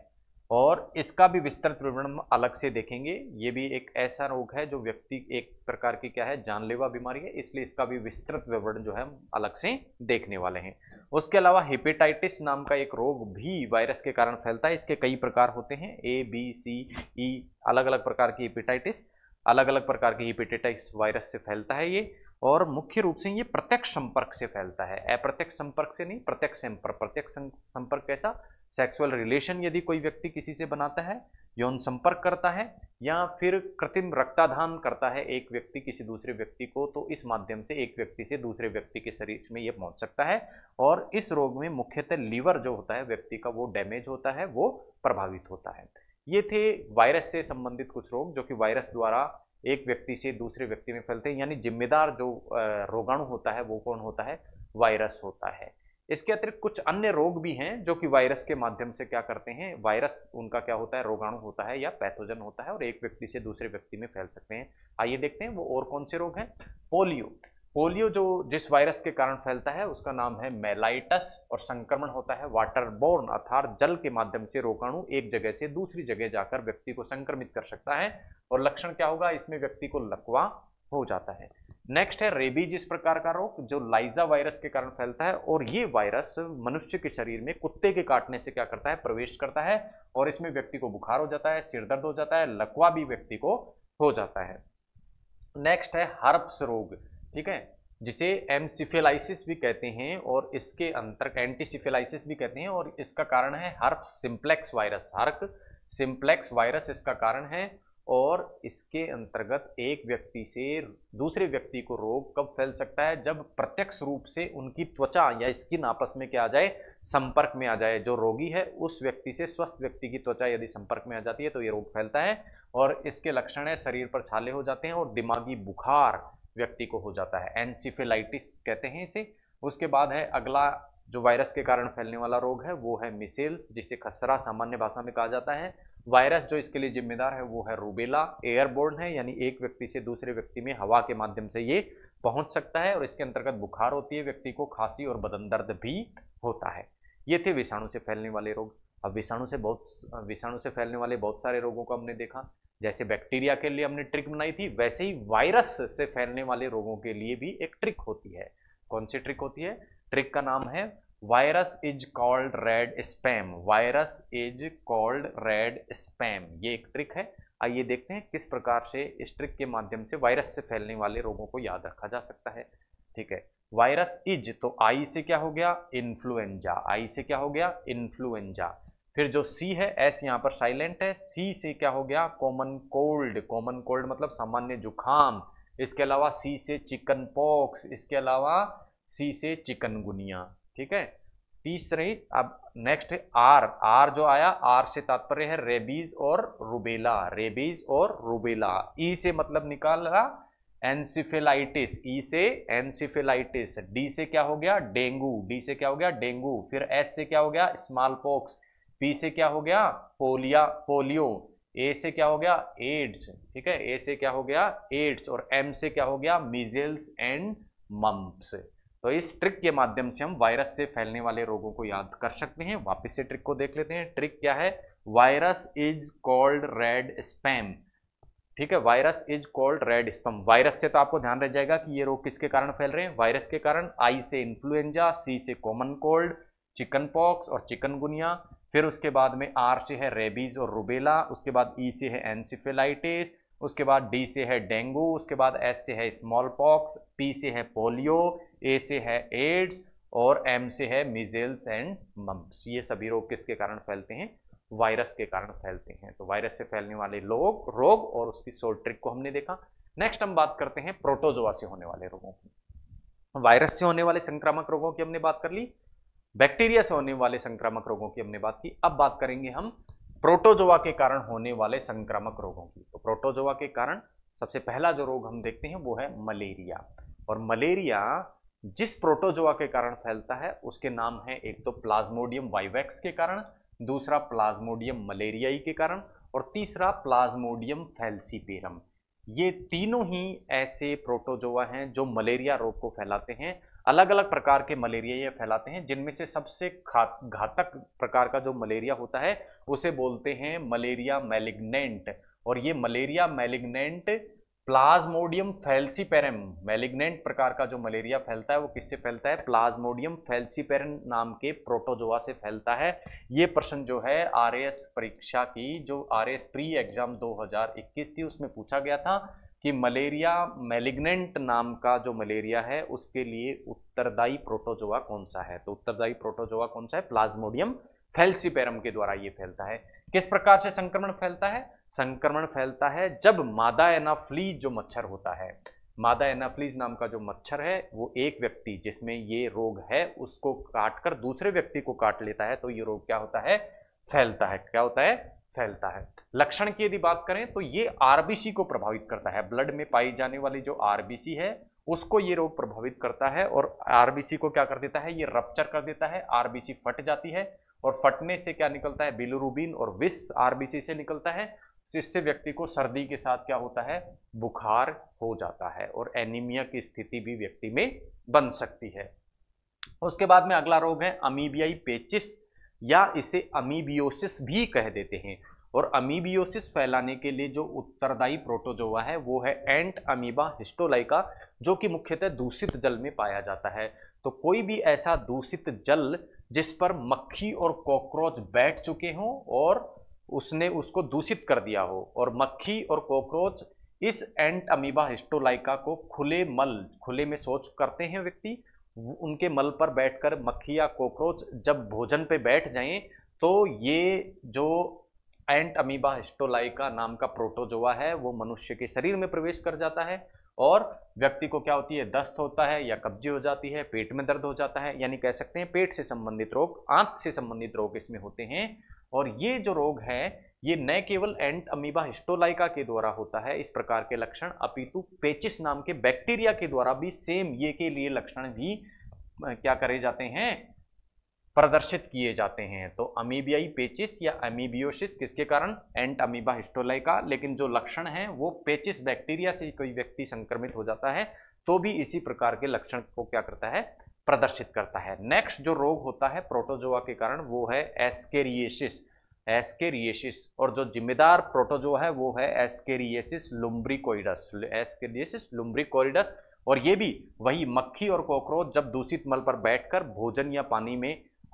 और इसका भी विस्तृत विवरण हम अलग से देखेंगे ये भी एक ऐसा रोग है जो व्यक्ति एक प्रकार की क्या है जानलेवा बीमारी है इसलिए इसका भी विस्तृत विवरण जो है हम अलग से देखने वाले हैं उसके अलावा हेपेटाइटिस नाम का एक रोग भी वायरस के कारण फैलता है इसके कई प्रकार होते हैं A B C E e, अलग अलग प्रकार की हेपेटाइटिस अलग अलग प्रकार की हेपेटाइटिस वायरस से फैलता है ये और मुख्य रूप से ये प्रत्यक्ष संपर्क से फैलता है अप्रत्यक्ष संपर्क से नहीं प्रत्यक्ष संपर्क प्रत्यक्ष संपर्क कैसा सेक्सुअल रिलेशन यदि कोई व्यक्ति किसी से बनाता है यौन संपर्क करता है या फिर कृत्रिम रक्ताधान करता है एक व्यक्ति किसी दूसरे व्यक्ति को तो इस माध्यम से एक व्यक्ति से दूसरे व्यक्ति के शरीर में ये पहुंच सकता है और इस रोग में मुख्यतः लीवर जो होता है व्यक्ति का वो डैमेज होता है वो प्रभावित होता है ये थे वायरस से संबंधित कुछ रोग जो कि वायरस द्वारा एक व्यक्ति से दूसरे व्यक्ति में फैलते हैं यानी जिम्मेदार जो रोगाणु होता है वो कौन होता है वायरस होता है इसके अतिरिक्त कुछ अन्य रोग भी हैं जो कि वायरस के माध्यम से क्या करते हैं वायरस उनका क्या होता है रोगाणु होता है या पैथोजन होता है और एक व्यक्ति से दूसरे व्यक्ति में फैल सकते हैं आइए देखते हैं वो और कौन से रोग हैं पोलियो पोलियो जो जिस वायरस के कारण फैलता है उसका नाम है मेलाइटस और संक्रमण होता है वाटर बोर्न अर्थात जल के माध्यम से रोगाणु एक जगह से दूसरी जगह जाकर व्यक्ति को संक्रमित कर सकता है और लक्षण क्या होगा इसमें व्यक्ति को लकवा हो जाता है नेक्स्ट है रेबीज इस प्रकार का रोग जो लाइजा वायरस के कारण फैलता है और ये वायरस मनुष्य के शरीर में कुत्ते के काटने से क्या करता है प्रवेश करता है और इसमें व्यक्ति को बुखार हो जाता है सिर दर्द हो जाता है लकवा भी व्यक्ति को हो जाता है नेक्स्ट है हर्प्स रोग ठीक है जिसे एमसीफेलाइसिस भी कहते हैं और इसके अंतर्गत एंटीसिफेलाइसिस भी कहते हैं और इसका कारण है हर्प सिंप्लेक्स वायरस हर्क सिंप्लेक्स वायरस इसका कारण है और इसके अंतर्गत एक व्यक्ति से दूसरे व्यक्ति को रोग कब फैल सकता है जब प्रत्यक्ष रूप से उनकी त्वचा या स्किन आपस में क्या आ जाए संपर्क में आ जाए जो रोगी है उस व्यक्ति से स्वस्थ व्यक्ति की त्वचा यदि संपर्क में आ जाती है तो ये रोग फैलता है और इसके लक्षण है शरीर पर छाले हो जाते हैं और दिमागी बुखार व्यक्ति को हो जाता है एनसीफेलाइटिस कहते हैं इसे उसके बाद है अगला जो वायरस के कारण फैलने वाला रोग है वो है मिसेल्स जिसे खसरा सामान्य भाषा में कहा जाता है वायरस जो इसके लिए जिम्मेदार है वो है रूबेला एयरबोर्न है यानी एक व्यक्ति से दूसरे व्यक्ति में हवा के माध्यम से ये पहुंच सकता है और इसके अंतर्गत बुखार होती है व्यक्ति को खांसी और बदन दर्द भी होता है ये थे विषाणु से फैलने वाले रोग अब विषाणु से बहुत विषाणु से फैलने वाले बहुत सारे रोगों को हमने देखा जैसे बैक्टीरिया के लिए हमने ट्रिक बनाई थी वैसे ही वायरस से फैलने वाले रोगों के लिए भी एक ट्रिक होती है कौन सी ट्रिक होती है ट्रिक का नाम है virus is called red spam virus is called red spam ये एक ट्रिक है आइए देखते हैं किस प्रकार से इस ट्रिक के माध्यम से वायरस से फैलने वाले रोगों को याद रखा जा सकता है ठीक है वायरस इज तो आई से क्या हो गया इन्फ्लुएंजा आई से क्या हो गया इन्फ्लुएंजा फिर जो सी है एस यहाँ पर साइलेंट है सी से क्या हो गया कॉमन कोल्ड कॉमन कोल्ड मतलब सामान्य जुखाम इसके अलावा सी से चिकन पॉक्स इसके अलावा सी से चिकनगुनिया ठीक है पीस रही अब नेक्स्ट है आर आर जो आया आर से तात्पर्य है रेबीज और रूबेला रेबीज और रूबेला ई e से मतलब निकाला एनसिफेलाइटिस ई e से एनसिफेलाइटिस डी से क्या हो गया डेंगू डी से क्या हो गया डेंगू फिर एस से क्या हो गया स्मॉल पॉक्स पी से क्या हो गया पोलिया पोलियो ए से क्या हो गया एड्स ठीक है ए से क्या हो गया एड्स और एम से क्या हो गया मिजेल्स एंड मम्प्स तो इस ट्रिक के माध्यम से हम वायरस से फैलने वाले रोगों को याद कर सकते हैं वापस से ट्रिक को देख लेते हैं ट्रिक क्या है virus is called red spam ठीक है virus is called red spam virus से तो आपको ध्यान रह जाएगा कि ये रोग किसके कारण फैल रहे हैं वायरस के कारण आई से इन्फ्लुएंजा सी से कॉमन कोल्ड चिकन पॉक्स और चिकनगुनिया फिर उसके बाद में आर से है रेबीज और रुबेला उसके बाद ई e से है एनसिफिलाइटिस उसके बाद डी से है डेंगू उसके बाद एस से है स्मॉल पॉक्स पी से है पोलियो ए से है एड्स और एम से है मिजेल्स एंड मम्स ये सभी रोग किसके कारण फैलते हैं वायरस के कारण फैलते हैं तो वायरस से फैलने वाले लोग रोग और उसकी सोल ट्रिक को हमने देखा नेक्स्ट हम बात करते हैं प्रोटोजोआ से होने वाले रोगों की वायरस से होने वाले संक्रामक रोगों की हमने बात कर ली बैक्टीरिया से होने वाले संक्रामक रोगों की हमने बात की अब बात करेंगे हम प्रोटोजोआ के कारण होने वाले संक्रामक रोगों की तो प्रोटोजोआ के कारण सबसे पहला जो रोग हम देखते हैं वो है मलेरिया और मलेरिया जिस प्रोटोजोआ के कारण फैलता है उसके नाम है एक तो प्लाज्मोडियम वाइवैक्स के कारण दूसरा प्लाज्मोडियम मलेरियाई के कारण और तीसरा प्लाज्मोडियम फैल्सीपेरम ये तीनों ही ऐसे प्रोटोजोआ हैं जो मलेरिया रोग को फैलाते हैं अलग अलग प्रकार के मलेरिया ये फैलाते हैं जिनमें से सबसे घातक प्रकार का जो मलेरिया होता है उसे बोलते हैं मलेरिया मैलिग्नेंट और ये malaria malignant plasmodium falciparum malignant प्रकार का जो मलेरिया फैलता है वो किससे फैलता है प्लाज्मोडियम फेल्सीपेरम नाम के प्रोटोजोआ से फैलता है ये प्रश्न जो है आरएएस परीक्षा की जो आरएएस प्री एग्जाम 2021 थी उसमें पूछा गया था कि मलेरिया मेलिग्नेंट नाम का जो मलेरिया है उसके लिए उत्तरदायी प्रोटोजोआ कौन सा है तो उत्तरदायी प्रोटोजोआ कौन सा है प्लाज्मोडियम फेल्सीपेरम के द्वारा ये फैलता है किस प्रकार से संक्रमण फैलता है संक्रमण फैलता है जब मादा एनाफ्लीज जो मच्छर होता है मादा एनाफ्लीज नाम का जो मच्छर है वो एक व्यक्ति जिसमें ये रोग है उसको काट कर दूसरे व्यक्ति को काट लेता है तो ये रोग क्या होता है फैलता है क्या होता है फैलता है लक्षण की यदि बात करें तो ये आरबीसी को प्रभावित करता है ब्लड में पाई जाने वाली जो आरबीसी है उसको ये रोग प्रभावित करता है और आरबीसी को क्या कर देता है ये रप्चर कर देता है आरबीसी फट जाती है और फटने से क्या निकलता है बिलुरुबिन और विस आरबीसी से निकलता है जिससे व्यक्ति को सर्दी के साथ क्या होता है बुखार हो जाता है और एनीमिया की स्थिति भी व्यक्ति में बन सकती है उसके बाद में अगला रोग है अमीबियाई पेचिस या इसे अमीबियोसिस भी कह देते हैं और अमीबियोसिस फैलाने के लिए जो उत्तरदायी प्रोटोजोआ है वो है एंट अमीबा हिस्टोलाइका जो कि मुख्यतः दूषित जल में पाया जाता है तो कोई भी ऐसा दूषित जल जिस पर मक्खी और कॉकरोच बैठ चुके हों और उसने उसको दूषित कर दिया हो और मक्खी और कॉकरोच इस एंट अमीबा हिस्टोलाइका को खुले मल खुले में सोच करते हैं व्यक्ति उनके मल पर बैठकर मक्खी या कॉकरोच जब भोजन पे बैठ जाएं तो ये जो एंट अमीबा हिस्टोलाइका नाम का प्रोटोजोआ है वो मनुष्य के शरीर में प्रवेश कर जाता है और व्यक्ति को क्या होती है दस्त होता है या कब्जी हो जाती है पेट में दर्द हो जाता है यानी कह सकते हैं पेट से संबंधित रोग आंत से संबंधित रोग इसमें होते हैं और ये जो रोग है ये न केवल एंट अमीबा हिस्टोलाइका के द्वारा होता है इस प्रकार के लक्षण अपितु पेचिस नाम के बैक्टीरिया के द्वारा भी सेम ये के लिए लक्षण भी क्या करे जाते हैं प्रदर्शित किए जाते हैं तो अमीबियाई पेचिस या अमीबियोसिस किसके कारण एंट अमीबा हिस्टोलाइका लेकिन जो लक्षण है वो पेचिस बैक्टीरिया से कोई व्यक्ति संक्रमित हो जाता है तो भी इसी प्रकार के लक्षण को क्या करता है प्रदर्शित करता है नेक्स्ट जो रोग होता है प्रोटोजोआ के कारण वो है एस्केरिएशिस एस्केरिएशिस और जो जिम्मेदार प्रोटोजोआ है वो है एस्केरिएसिस लुम्ब्रिकोइडस एस्केरिएसिस लुम्ब्रिकोइडस और ये भी वही मक्खी और कॉकरोच जब दूषित मल पर बैठकर भोजन या पानी में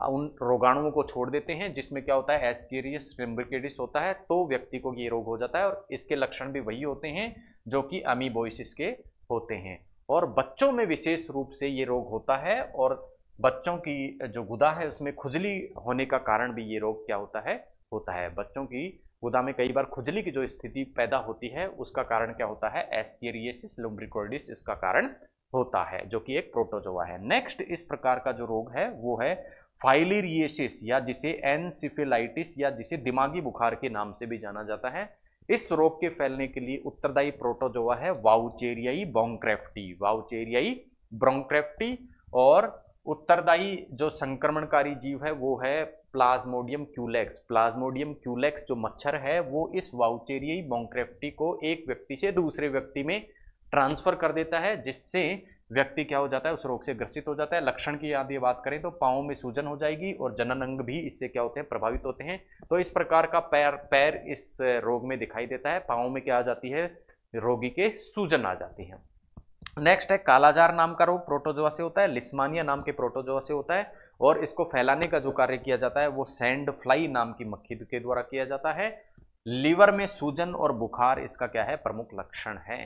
उन रोगाणुओं को छोड़ देते हैं जिसमें क्या होता है एस्केरियस लिम्ब्रिकेडिस होता है तो व्यक्ति को ये रोग हो जाता है और इसके लक्षण भी वही होते हैं जो कि अमीबोइसिस के होते हैं और बच्चों में विशेष रूप से ये रोग होता है और बच्चों की जो गुदा है उसमें खुजली होने का कारण भी ये रोग क्या होता है होता है बच्चों की गुदा में कई बार खुजली की जो स्थिति पैदा होती है उसका कारण क्या होता है एस्केरियसिस लुम्ब्रिकोडिस इसका कारण होता है जो कि एक प्रोटोजोआ है नेक्स्ट इस प्रकार का जो रोग है वो है फाइलिरियसिस या जिसे एनसिफिलाइटिस या जिसे दिमागी बुखार के नाम से भी जाना जाता है इस रोग के फैलने के लिए उत्तरदायी प्रोटोजोआ है वाउचेरियाई बॉन्क्रेफ्टी वाउचेरियाई ब्रोंक्रेफ्टी और उत्तरदायी जो संक्रमणकारी जीव है वो है प्लाज्मोडियम क्यूलेक्स प्लाज्मोडियम क्यूलेक्स जो मच्छर है वो इस वाउचेरियाई बॉन्क्रेफ्टी को एक व्यक्ति से दूसरे व्यक्ति में ट्रांसफर कर देता है जिससे व्यक्ति क्या हो जाता है उस रोग से ग्रसित हो जाता है लक्षण की यदि बात करें तो पाँव में सूजन हो जाएगी और जनन अंग भी इससे क्या होते हैं प्रभावित होते हैं तो इस प्रकार का पैर पैर इस रोग में दिखाई देता है पाँव में क्या आ जाती है रोगी के सूजन आ जाती है नेक्स्ट है कालाजार नाम का रोग प्रोटोजोआ से होता है लिस्मानिया नाम के प्रोटोजोआ से होता है और इसको फैलाने का जो कार्य किया जाता है वो सैंड फ्लाई नाम की मक्खी के द्वारा किया जाता है लीवर में सूजन और बुखार इसका क्या है प्रमुख लक्षण है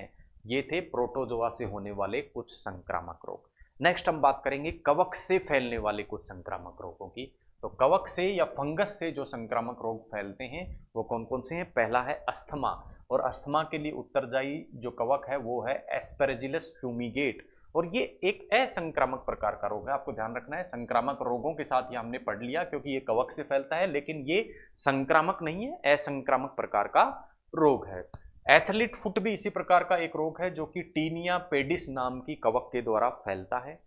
ये थे प्रोटोजोआ से होने वाले कुछ संक्रामक रोग नेक्स्ट हम बात करेंगे कवक से फैलने वाले कुछ संक्रामक रोगों की तो कवक से या फंगस से जो संक्रामक रोग फैलते हैं वो कौन कौन से हैं पहला है अस्थमा और अस्थमा के लिए उत्तरदायी जो कवक है वो है एस्पेरेजिलस फ्यूमिगेट और ये एक असंक्रामक प्रकार का रोग है आपको ध्यान रखना है संक्रामक रोगों के साथ ये हमने पढ़ लिया क्योंकि ये कवक से फैलता है लेकिन ये संक्रामक नहीं है असंक्रामक प्रकार का रोग है एथलीट फुट भी इसी प्रकार का एक रोग है जो कि टीनिया पेडिस नाम की कवक के द्वारा फैलता है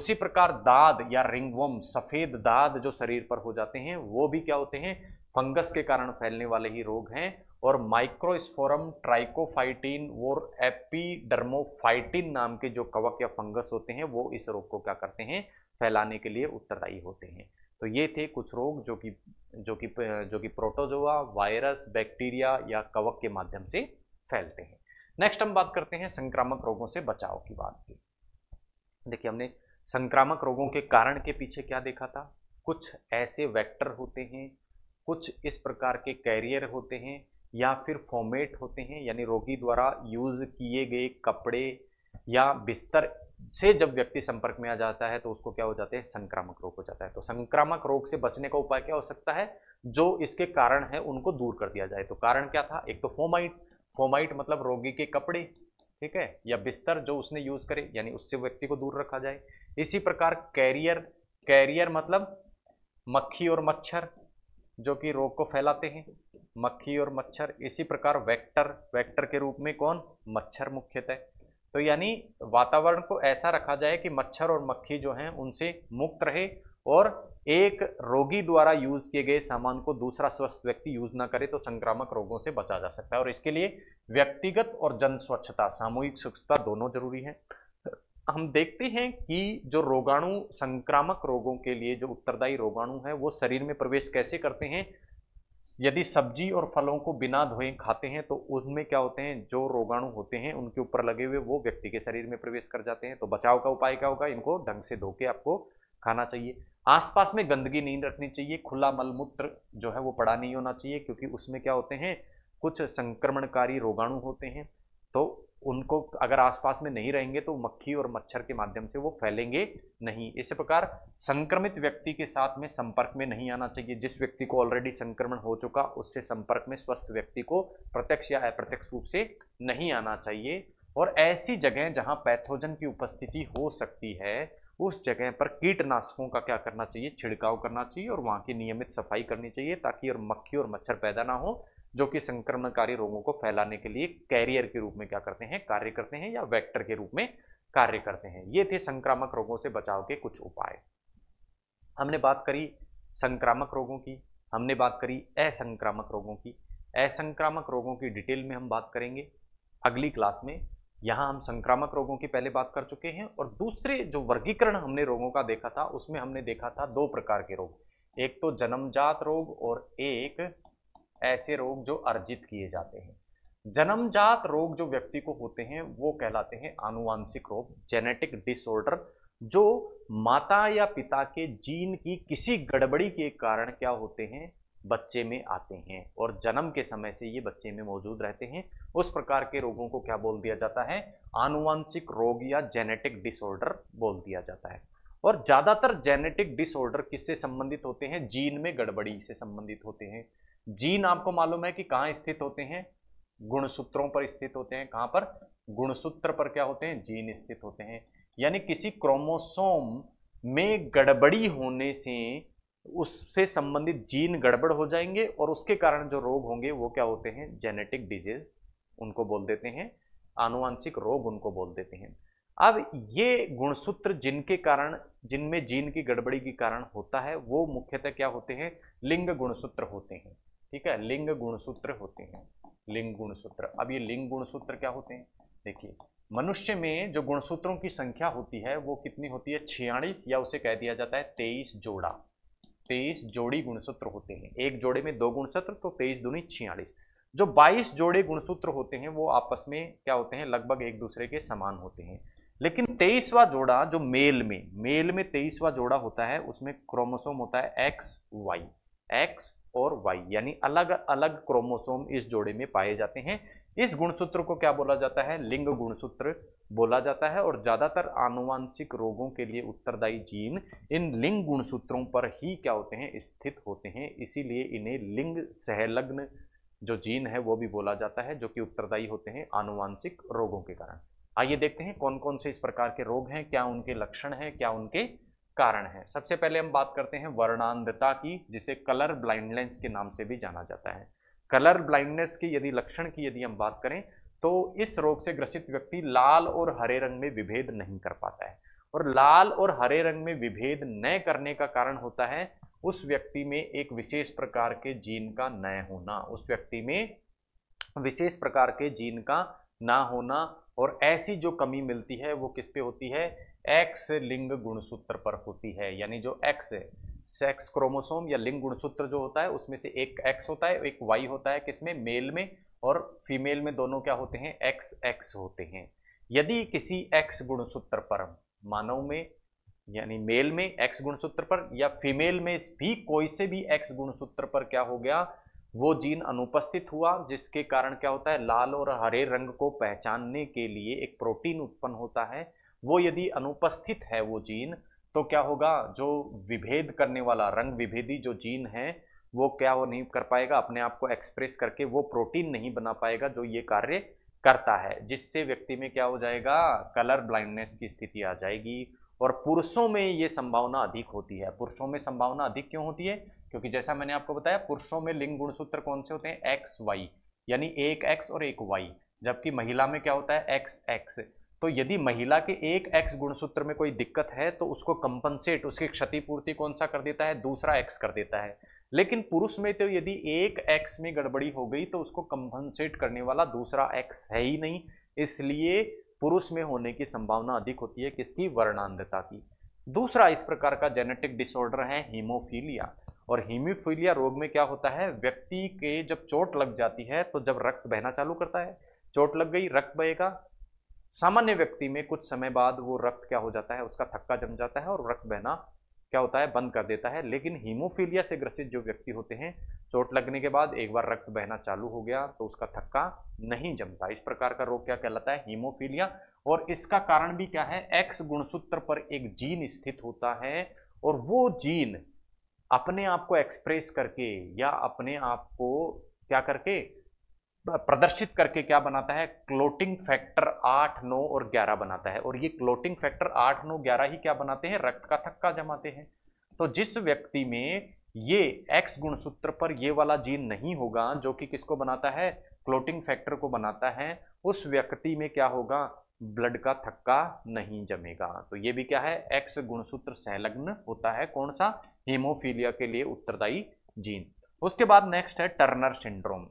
उसी प्रकार दाद या रिंगवम सफ़ेद दाद जो शरीर पर हो जाते हैं वो भी क्या होते हैं फंगस के कारण फैलने वाले ही रोग हैं और माइक्रोस्फोरम ट्राइकोफाइटिन और एपीडर्मोफाइटिन नाम के जो कवक या फंगस होते हैं वो इस रोग को क्या करते हैं फैलाने के लिए उत्तरदायी होते हैं तो ये थे कुछ रोग जो कि जो कि जो कि प्रोटोजोआ वायरस बैक्टीरिया या कवक के माध्यम से फैलते हैं नेक्स्ट हम बात करते हैं संक्रामक रोगों से बचाव की बात की देखिए हमने संक्रामक रोगों के कारण के पीछे क्या देखा था कुछ ऐसे वेक्टर होते हैं कुछ इस प्रकार के कैरियर होते हैं या फिर फॉर्मेट होते हैं यानी रोगी द्वारा यूज़ किए गए कपड़े या बिस्तर से जब व्यक्ति संपर्क में आ जाता है तो उसको क्या हो जाते हैं संक्रामक रोग हो जाता है तो संक्रामक रोग से बचने का उपाय क्या हो सकता है जो इसके कारण है उनको दूर कर दिया जाए तो कारण क्या था एक तो फोमाइट फोमाइट मतलब रोगी के कपड़े ठीक है या बिस्तर जो उसने यूज़ करे यानी उससे व्यक्ति को दूर रखा जाए इसी प्रकार कैरियर कैरियर मतलब मक्खी और मच्छर जो कि रोग को फैलाते हैं मक्खी और मच्छर इसी प्रकार वेक्टर वेक्टर के रूप में कौन मच्छर मुख्यतः तो यानी वातावरण को ऐसा रखा जाए कि मच्छर और मक्खी जो हैं उनसे मुक्त रहे और एक रोगी द्वारा यूज़ किए गए सामान को दूसरा स्वस्थ व्यक्ति यूज़ ना करे तो संक्रामक रोगों से बचा जा सकता है और इसके लिए व्यक्तिगत और जन स्वच्छता सामूहिक स्वच्छता दोनों जरूरी है हम देखते हैं कि जो रोगाणु संक्रामक रोगों के लिए जो उत्तरदायी रोगाणु है वो शरीर में प्रवेश कैसे करते हैं यदि सब्जी और फलों को बिना धोए खाते हैं तो उसमें क्या होते हैं जो रोगाणु होते हैं उनके ऊपर लगे हुए वो व्यक्ति के शरीर में प्रवेश कर जाते हैं तो बचाव का उपाय क्या होगा इनको ढंग से धो के आपको खाना चाहिए आसपास में गंदगी नहीं रखनी चाहिए खुला मलमूत्र जो है वो पड़ा नहीं होना चाहिए क्योंकि उसमें क्या होते हैं कुछ संक्रमणकारी रोगाणु होते हैं तो उनको अगर आसपास में नहीं रहेंगे तो मक्खी और मच्छर के माध्यम से वो फैलेंगे नहीं इसी प्रकार संक्रमित व्यक्ति के साथ में संपर्क में नहीं आना चाहिए जिस व्यक्ति को ऑलरेडी संक्रमण हो चुका उससे संपर्क में स्वस्थ व्यक्ति को प्रत्यक्ष या अप्रत्यक्ष रूप से नहीं आना चाहिए और ऐसी जगह जहाँ पैथोजन की उपस्थिति हो सकती है उस जगह पर कीटनाशकों का क्या करना चाहिए छिड़काव करना चाहिए और वहाँ की नियमित सफाई करनी चाहिए ताकि और मक्खी और मच्छर पैदा ना हो जो कि संक्रमणकारी रोगों को फैलाने के लिए कैरियर के रूप में क्या करते हैं कार्य करते हैं या वेक्टर के रूप में कार्य करते हैं ये थे संक्रामक रोगों से बचाव के कुछ उपाय हमने बात करी संक्रामक रोगों की हमने बात करी असंक्रामक रोगों की असंक्रामक रोगों की डिटेल में हम बात करेंगे अगली क्लास में यहाँ हम संक्रामक रोगों की पहले बात कर चुके हैं और दूसरे जो वर्गीकरण हमने रोगों का देखा था उसमें हमने देखा था दो प्रकार के रोग एक तो जन्मजात रोग और एक ऐसे रोग जो अर्जित किए जाते हैं जन्मजात रोग जो व्यक्ति को होते हैं वो कहलाते हैं आनुवांशिक रोग जेनेटिक डिसऑर्डर जो माता या पिता के जीन की किसी गड़बड़ी के कारण क्या होते हैं बच्चे में आते हैं और जन्म के समय से ये बच्चे में मौजूद रहते हैं उस प्रकार के रोगों को क्या बोल दिया जाता है आनुवांशिक रोग या जेनेटिक डिसऑर्डर बोल दिया जाता है और ज़्यादातर जेनेटिक डिसऑर्डर किससे संबंधित होते हैं जीन में गड़बड़ी से संबंधित होते हैं जीन आपको मालूम है कि कहाँ स्थित होते हैं गुणसूत्रों पर स्थित होते हैं कहाँ पर गुणसूत्र पर क्या होते हैं जीन स्थित होते हैं यानी किसी क्रोमोसोम में गड़बड़ी होने से उससे संबंधित जीन गड़बड़ हो जाएंगे और उसके कारण जो रोग होंगे वो क्या होते हैं जेनेटिक डिजीज उनको बोल देते हैं आनुवंशिक रोग उनको बोल देते हैं अब ये गुणसूत्र जिनके कारण जिनमें जीन की गड़बड़ी के कारण होता है वो मुख्यतः क्या होते हैं लिंग गुणसूत्र होते हैं ठीक है लिंग गुणसूत्र होते हैं लिंग गुणसूत्र अब ये लिंग गुणसूत्र क्या होते हैं देखिए मनुष्य में जो गुणसूत्रों की संख्या होती है वो कितनी होती है छियालीस या उसे कह दिया जाता है तेईस जोड़ा तेईस जोड़ी गुणसूत्र होते हैं एक जोड़े में दो गुणसूत्र तो तेईस दूनी छियालीस जो बाईस जोड़े गुणसूत्र होते हैं वो आपस में क्या होते हैं लगभग एक दूसरे के समान होते हैं लेकिन तेईसवा जोड़ा जो मेल में मेल में तेईसवा जोड़ा होता है उसमें क्रोमोसोम होता है एक्स वाई एक्स और वाई यानी अलग अलग क्रोमोसोम इस जोड़े में पाए जाते हैं इस गुणसूत्र को क्या बोला जाता है लिंग गुणसूत्र बोला जाता है और ज़्यादातर आनुवांशिक रोगों के लिए उत्तरदायी जीन इन लिंग गुणसूत्रों पर ही क्या होते हैं स्थित होते हैं इसीलिए इन्हें लिंग सहलग्न जो जीन है वो भी बोला जाता है जो कि उत्तरदायी होते हैं आनुवांशिक रोगों के कारण आइए देखते हैं कौन कौन से इस प्रकार के रोग हैं क्या उनके लक्षण हैं क्या उनके कारण है सबसे पहले हम बात करते हैं वर्णांधता की जिसे कलर ब्लाइंडनेस के नाम से भी जाना जाता है कलर ब्लाइंडनेस के यदि लक्षण की यदि हम बात करें तो इस रोग से ग्रसित व्यक्ति लाल और हरे रंग में विभेद नहीं कर पाता है और लाल और हरे रंग में विभेद न करने का कारण होता है उस व्यक्ति में एक विशेष प्रकार के जीन का न होना उस व्यक्ति में विशेष प्रकार के जीन का ना होना और ऐसी जो कमी मिलती है वो किस पे होती है एक्स लिंग गुणसूत्र पर होती है यानी जो एक्स है सेक्स क्रोमोसोम या लिंग गुणसूत्र जो होता है उसमें से एक एक्स होता है एक वाई होता है किसमें मेल में और फीमेल में दोनों क्या होते हैं एक्स एक्स होते हैं यदि किसी एक्स गुणसूत्र पर मानव में यानी मेल में एक्स गुणसूत्र पर या फीमेल में भी कोई से भी एक्स गुणसूत्र पर क्या हो गया वो जीन अनुपस्थित हुआ जिसके कारण क्या होता है लाल और हरे रंग को पहचानने के लिए एक प्रोटीन उत्पन्न होता है वो यदि अनुपस्थित है वो जीन तो क्या होगा जो विभेद करने वाला रंग विभेदी जो जीन है वो क्या वो नहीं कर पाएगा अपने आप को एक्सप्रेस करके वो प्रोटीन नहीं बना पाएगा जो ये कार्य करता है जिससे व्यक्ति में क्या हो जाएगा कलर ब्लाइंडनेस की स्थिति आ जाएगी और पुरुषों में ये संभावना अधिक होती है पुरुषों में संभावना अधिक क्यों होती है क्योंकि जैसा मैंने आपको बताया पुरुषों में लिंग गुणसूत्र कौन से होते हैं एक्स वाई यानी एक एक्स और एक वाई जबकि महिला में क्या होता है एक्स एक्स तो यदि महिला के एक एक्स गुणसूत्र में कोई दिक्कत है तो उसको कंपनसेट उसकी क्षतिपूर्ति कौन सा कर देता है दूसरा एक्स कर देता है लेकिन पुरुष में तो यदि एक एक्स में गड़बड़ी हो गई तो उसको कंपनसेट करने वाला दूसरा एक्स है ही नहीं इसलिए पुरुष में होने की संभावना अधिक होती है किसकी वर्णांधता की दूसरा इस प्रकार का जेनेटिक डिसऑर्डर है हीमोफीलिया और हीमोफीलिया रोग में क्या होता है व्यक्ति के जब चोट लग जाती है तो जब रक्त बहना चालू करता है चोट लग गई रक्त बहेगा सामान्य व्यक्ति में कुछ समय बाद वो रक्त क्या हो जाता है उसका थक्का जम जाता है और रक्त बहना क्या होता है बंद कर देता है लेकिन हीमोफीलिया से ग्रसित जो व्यक्ति होते हैं चोट लगने के बाद एक बार रक्त बहना चालू हो गया तो उसका थक्का नहीं जमता इस प्रकार का रोग क्या कहलाता है हीमोफीलिया और इसका कारण भी क्या है एक्स गुणसूत्र पर एक जीन स्थित होता है और वो जीन अपने आप को एक्सप्रेस करके या अपने आप को क्या करके प्रदर्शित करके क्या बनाता है क्लोटिंग फैक्टर आठ नौ और ग्यारह बनाता है और ये क्लोटिंग फैक्टर आठ नौ ग्यारह ही क्या बनाते हैं रक्त का थक्का जमाते हैं तो जिस व्यक्ति में ये एक्स गुणसूत्र पर ये वाला जीन नहीं होगा जो कि किसको बनाता है क्लोटिंग फैक्टर को बनाता है उस व्यक्ति में क्या होगा ब्लड का थक्का नहीं जमेगा तो ये भी क्या है एक्स गुणसूत्र संलग्न होता है कौन सा हीमोफीलिया के लिए उत्तरदायी जीन उसके बाद नेक्स्ट है टर्नर सिंड्रोम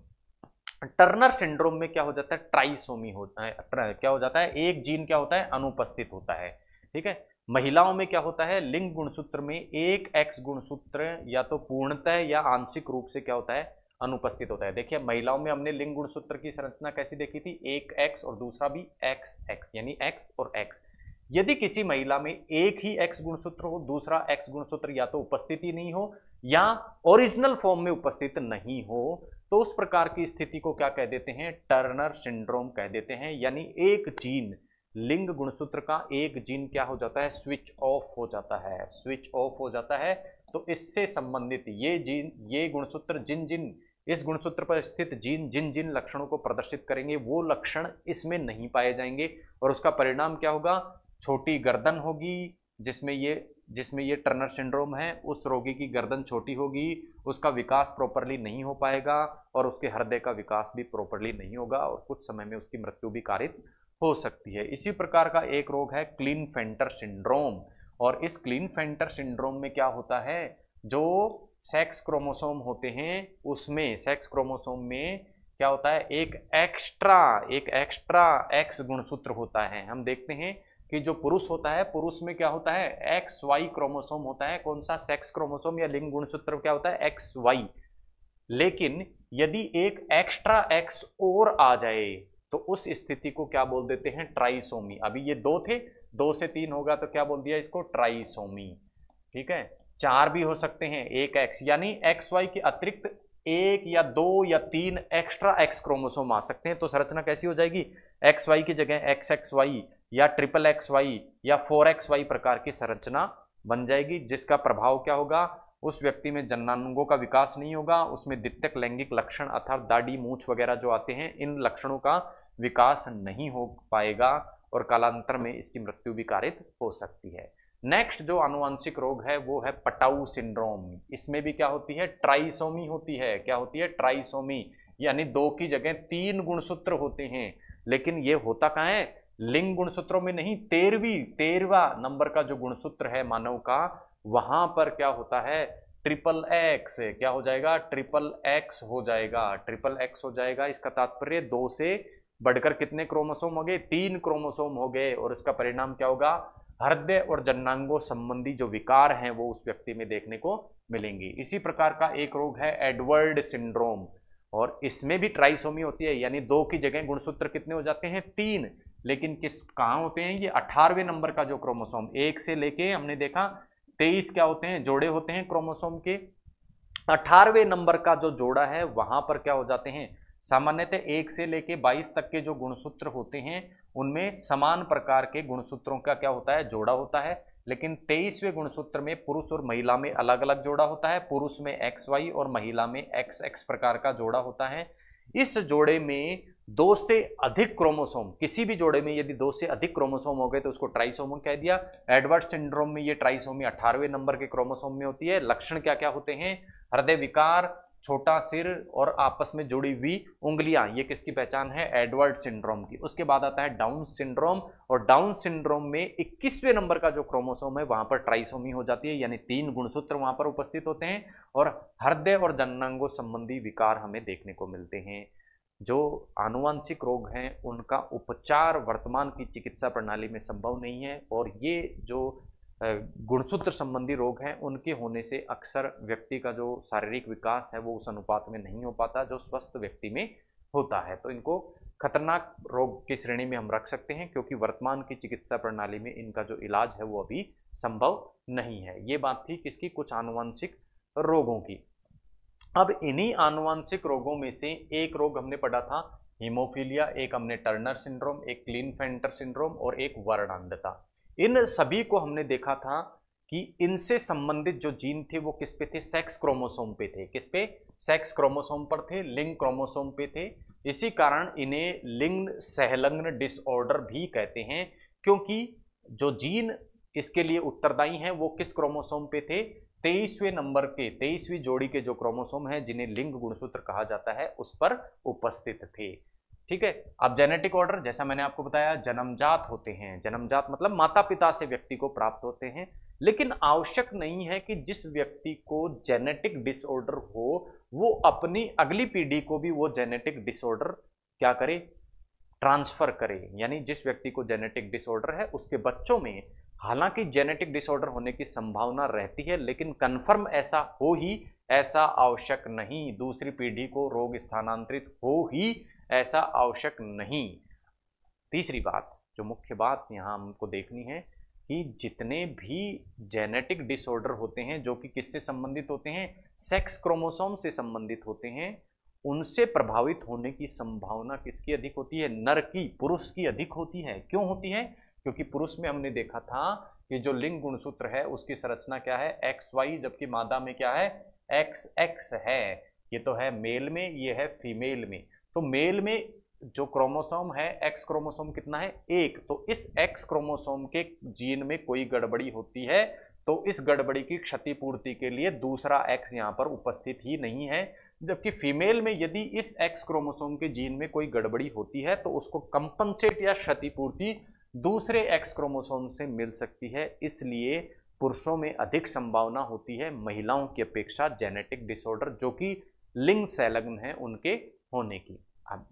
टर्नर सिंड्रोम में क्या हो जाता है ट्राइसोमी होता है क्या हो जाता है एक जीन क्या होता है अनुपस्थित होता है ठीक है महिलाओं में क्या होता है लिंग गुणसूत्र में एक एक्स गुणसूत्र या तो पूर्णतः या आंशिक रूप से क्या होता है अनुपस्थित होता है देखिए महिलाओं में हमने लिंग गुणसूत्र की संरचना कैसी देखी थी एक एक्स और दूसरा भी एक्स एक्स यानी एक्स और एक्स यदि किसी महिला में एक ही एक्स गुणसूत्र हो दूसरा एक्स गुणसूत्र या तो उपस्थित ही नहीं हो या ओरिजिनल फॉर्म में उपस्थित नहीं हो तो उस प्रकार की स्थिति को क्या कह देते हैं टर्नर सिंड्रोम कह देते हैं यानी एक जीन लिंग गुणसूत्र का एक जीन क्या हो जाता है स्विच ऑफ हो जाता है स्विच ऑफ हो जाता है तो इससे संबंधित ये जीन ये गुणसूत्र जिन जिन इस गुणसूत्र पर स्थित जीन जिन जिन लक्षणों को प्रदर्शित करेंगे वो लक्षण इसमें नहीं पाए जाएंगे और उसका परिणाम क्या होगा छोटी गर्दन होगी जिसमें ये जिसमें ये टर्नर सिंड्रोम है उस रोगी की गर्दन छोटी होगी उसका विकास प्रॉपरली नहीं हो पाएगा और उसके हृदय का विकास भी प्रॉपरली नहीं होगा और कुछ समय में उसकी मृत्यु भी कारित हो सकती है इसी प्रकार का एक रोग है क्लीन फेंटर सिंड्रोम और इस क्लीन फेंटर सिंड्रोम में क्या होता है जो सेक्स क्रोमोसोम होते हैं उसमें सेक्स क्रोमोसोम में क्या होता है एक एक्स्ट्रा एक एक्स्ट्रा एक्स गुणसूत्र होता है हम देखते हैं कि जो पुरुष होता है पुरुष में क्या होता है एक्स वाई क्रोमोसोम होता है कौन सा सेक्स क्रोमोसोम या लिंग गुणसूत्र क्या होता है एक्स वाई लेकिन यदि एक एक्स्ट्रा एक्स और आ जाए तो उस स्थिति को क्या बोल देते हैं ट्राइसोमी अभी ये दो थे दो से तीन होगा तो क्या बोल दिया इसको ट्राइसोमी ठीक है चार भी हो सकते हैं एक एक्स यानी एक्स वाई के अतिरिक्त एक या दो या तीन एक्स्ट्रा एक्स क्रोमोसोम आ सकते हैं तो संरचना कैसी हो जाएगी एक्स वाई की जगह एक्स एक्स वाई या ट्रिपल एक्स वाई या फोर एक्स वाई प्रकार की संरचना बन जाएगी जिसका प्रभाव क्या होगा उस व्यक्ति में जननांगों का विकास नहीं होगा उसमें द्वितीयक लैंगिक लक्षण अर्थात दाढ़ी मूछ वगैरह जो आते हैं इन लक्षणों का विकास नहीं हो पाएगा और कालांतर में इसकी मृत्यु भी कारित हो सकती है नेक्स्ट जो आनुवंशिक रोग है वो है पटाऊ सिंड्रोम इसमें भी क्या होती है ट्राइसोमी होती है क्या होती है ट्राइसोमी यानी दो की जगह तीन गुणसूत्र होते हैं लेकिन ये होता कहाँ है लिंग गुणसूत्रों में नहीं तेरहवीं तेरवा नंबर का जो गुणसूत्र है मानव का वहां पर क्या होता है ट्रिपल एक्स क्या हो जाएगा ट्रिपल एक्स हो जाएगा ट्रिपल एक्स हो जाएगा इसका तात्पर्य दो से बढ़कर कितने क्रोमोसोम हो गए तीन क्रोमोसोम हो गए और इसका परिणाम क्या होगा हृदय और जन्नांगों संबंधी जो विकार हैं वो उस व्यक्ति में देखने को मिलेंगी इसी प्रकार का एक रोग है एडवर्ड सिंड्रोम और इसमें भी ट्राइसोमी होती है यानी दो की जगह गुणसूत्र कितने हो जाते हैं तीन लेकिन किस कहाँ होते हैं ये अठारहवें नंबर का जो क्रोमोसोम एक से लेके हमने देखा तेईस क्या होते हैं जोड़े होते हैं क्रोमोसोम के अठारहवें नंबर का जो जोड़ा है वहाँ पर क्या हो जाते हैं सामान्यतः एक से लेके बाईस तक के जो गुणसूत्र होते हैं उनमें समान प्रकार के गुणसूत्रों का क्या होता है जोड़ा होता है लेकिन तेईसवें गुणसूत्र में पुरुष और महिला में अलग अलग जोड़ा होता है पुरुष में एक्स वाई और महिला में एक्स एक्स प्रकार का जोड़ा होता है इस जोड़े में दो से अधिक क्रोमोसोम किसी भी जोड़े में यदि दो से अधिक क्रोमोसोम हो गए तो उसको ट्राइसोम कह दिया एडवर्ड सिंड्रोम में ये ट्राइसोमी अठारहवें नंबर के क्रोमोसोम में होती है लक्षण क्या क्या होते हैं हृदय विकार छोटा सिर और आपस में जुड़ी हुई उंगलियां ये किसकी पहचान है एडवर्ड सिंड्रोम की उसके बाद आता है डाउन सिंड्रोम और डाउन सिंड्रोम में 21वें नंबर का जो क्रोमोसोम है वहां पर ट्राइसोमी हो जाती है यानी तीन गुणसूत्र वहां पर उपस्थित होते हैं और हृदय और जननांगों संबंधी विकार हमें देखने को मिलते हैं जो आनुवंशिक रोग हैं उनका उपचार वर्तमान की चिकित्सा प्रणाली में संभव नहीं है और ये जो गुणसूत्र संबंधी रोग हैं उनके होने से अक्सर व्यक्ति का जो शारीरिक विकास है वो उस अनुपात में नहीं हो पाता जो स्वस्थ व्यक्ति में होता है तो इनको खतरनाक रोग की श्रेणी में हम रख सकते हैं क्योंकि वर्तमान की चिकित्सा प्रणाली में इनका जो इलाज है वो अभी संभव नहीं है ये बात थी किसकी कुछ आनुवंशिक रोगों की अब इन्हीं आनुवंशिक रोगों में से एक रोग हमने पढ़ा था हीमोफीलिया एक हमने टर्नर सिंड्रोम एक क्लीन फेंटर सिंड्रोम और एक वर्णांधता इन सभी को हमने देखा था कि इनसे संबंधित जो जीन थे वो किस पे थे सेक्स क्रोमोसोम पे थे किस पे सेक्स क्रोमोसोम पर थे लिंग क्रोमोसोम पे थे इसी कारण इन्हें लिंग सहलग्न डिसऑर्डर भी कहते हैं क्योंकि जो जीन इसके लिए उत्तरदायी हैं वो किस क्रोमोसोम पे थे तेईसवें नंबर के तेईसवी जोड़ी के जो क्रोमोसोम है जिन्हें लिंग गुणसूत्र कहा जाता है उस पर उपस्थित थे ठीक है अब जेनेटिक ऑर्डर जैसा मैंने आपको बताया जन्मजात होते हैं जन्मजात मतलब माता पिता से व्यक्ति को प्राप्त होते हैं लेकिन आवश्यक नहीं है कि जिस व्यक्ति को जेनेटिक डिसऑर्डर हो वो अपनी अगली पीढ़ी को भी वो जेनेटिक डिसऑर्डर क्या करे ट्रांसफर करे यानी जिस व्यक्ति को जेनेटिक डिसऑर्डर है उसके बच्चों में हालांकि जेनेटिक डिसऑर्डर होने की संभावना रहती है लेकिन कन्फर्म ऐसा हो ही ऐसा आवश्यक नहीं दूसरी पीढ़ी को रोग स्थानांतरित हो ही ऐसा आवश्यक नहीं तीसरी बात जो मुख्य बात यहाँ हमको देखनी है कि जितने भी जेनेटिक डिसऑर्डर होते हैं जो कि किससे संबंधित होते हैं सेक्स क्रोमोसोम से संबंधित होते हैं उनसे प्रभावित होने की संभावना किसकी अधिक होती है नर की पुरुष की अधिक होती है क्यों होती है क्योंकि पुरुष में हमने देखा था कि जो लिंग गुणसूत्र है उसकी संरचना क्या है एक्स वाई जबकि मादा में क्या है एक्स एक्स है ये तो है मेल में ये है फीमेल में तो मेल में जो क्रोमोसोम है एक्स क्रोमोसोम कितना है एक तो इस एक्स क्रोमोसोम के जीन में कोई गड़बड़ी होती है तो इस गड़बड़ी की क्षतिपूर्ति के लिए दूसरा एक्स यहाँ पर उपस्थित ही नहीं है जबकि फीमेल में यदि इस एक्स क्रोमोसोम के जीन में कोई गड़बड़ी होती है तो उसको कंपनसेट या क्षतिपूर्ति दूसरे एक्स क्रोमोसोम से मिल सकती है इसलिए पुरुषों में अधिक संभावना होती है महिलाओं की अपेक्षा जेनेटिक डिसऑर्डर जो कि लिंग संलग्न है उनके होने की अब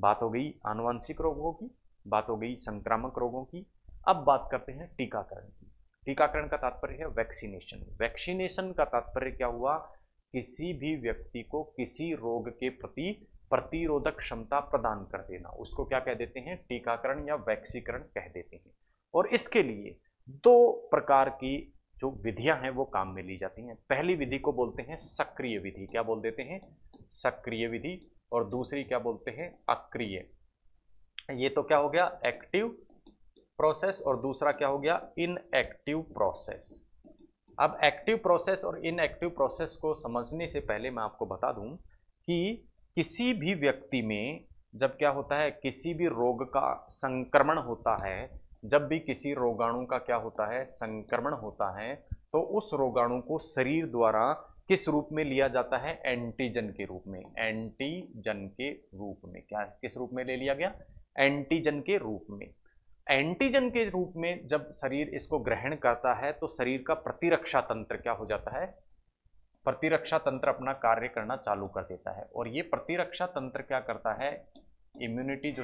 बात हो गई आनुवंशिक रोगों की बात हो गई संक्रामक रोगों की अब बात करते हैं टीकाकरण की टीकाकरण का तात्पर्य है वैक्सीनेशन वैक्सीनेशन का तात्पर्य क्या हुआ किसी भी व्यक्ति को किसी रोग के प्रति प्रतिरोधक क्षमता प्रदान कर देना उसको क्या कह देते हैं टीकाकरण या वैक्सीकरण कह देते हैं और इसके लिए दो प्रकार की जो विधियां हैं वो काम में ली जाती हैं पहली विधि को बोलते हैं सक्रिय विधि क्या बोल देते हैं सक्रिय विधि और दूसरी क्या बोलते हैं अक्रिय ये तो क्या हो गया एक्टिव प्रोसेस और दूसरा क्या हो गया इनएक्टिव प्रोसेस अब एक्टिव प्रोसेस और इनएक्टिव प्रोसेस को समझने से पहले मैं आपको बता दूं कि किसी भी व्यक्ति में जब क्या होता है किसी भी रोग का संक्रमण होता है जब भी किसी रोगाणु का क्या होता है संक्रमण होता है तो उस रोगाणु को शरीर द्वारा किस रूप में लिया जाता है एंटीजन के रूप में एंटीजन के रूप में क्या किस रूप में ले लिया गया एंटीजन के रूप में एंटीजन के रूप में जब शरीर इसको ग्रहण करता है तो शरीर का प्रतिरक्षा तंत्र क्या हो जाता है प्रतिरक्षा तंत्र अपना कार्य करना चालू कर देता है और ये प्रतिरक्षा तंत्र क्या करता है इम्यूनिटी जो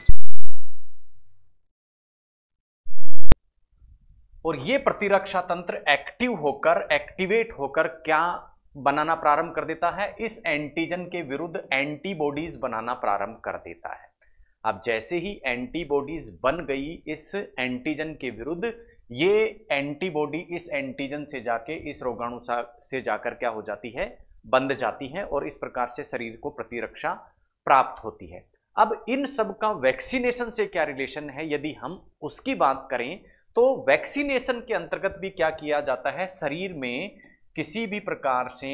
और ये प्रतिरक्षा तंत्र एक्टिव होकर एक्टिवेट होकर क्या बनाना प्रारंभ कर देता है इस एंटीजन के विरुद्ध एंटीबॉडीज बनाना प्रारंभ कर देता है अब जैसे ही एंटीबॉडीज बन गई इस एंटीजन के विरुद्ध ये एंटीबॉडी इस एंटीजन से जाके इस रोगाणु से जाकर क्या हो जाती है बंध जाती है और इस प्रकार से शरीर को प्रतिरक्षा प्राप्त होती है अब इन सब का वैक्सीनेशन से क्या रिलेशन है यदि हम उसकी बात करें तो वैक्सीनेशन के अंतर्गत भी क्या किया जाता है शरीर में किसी भी प्रकार से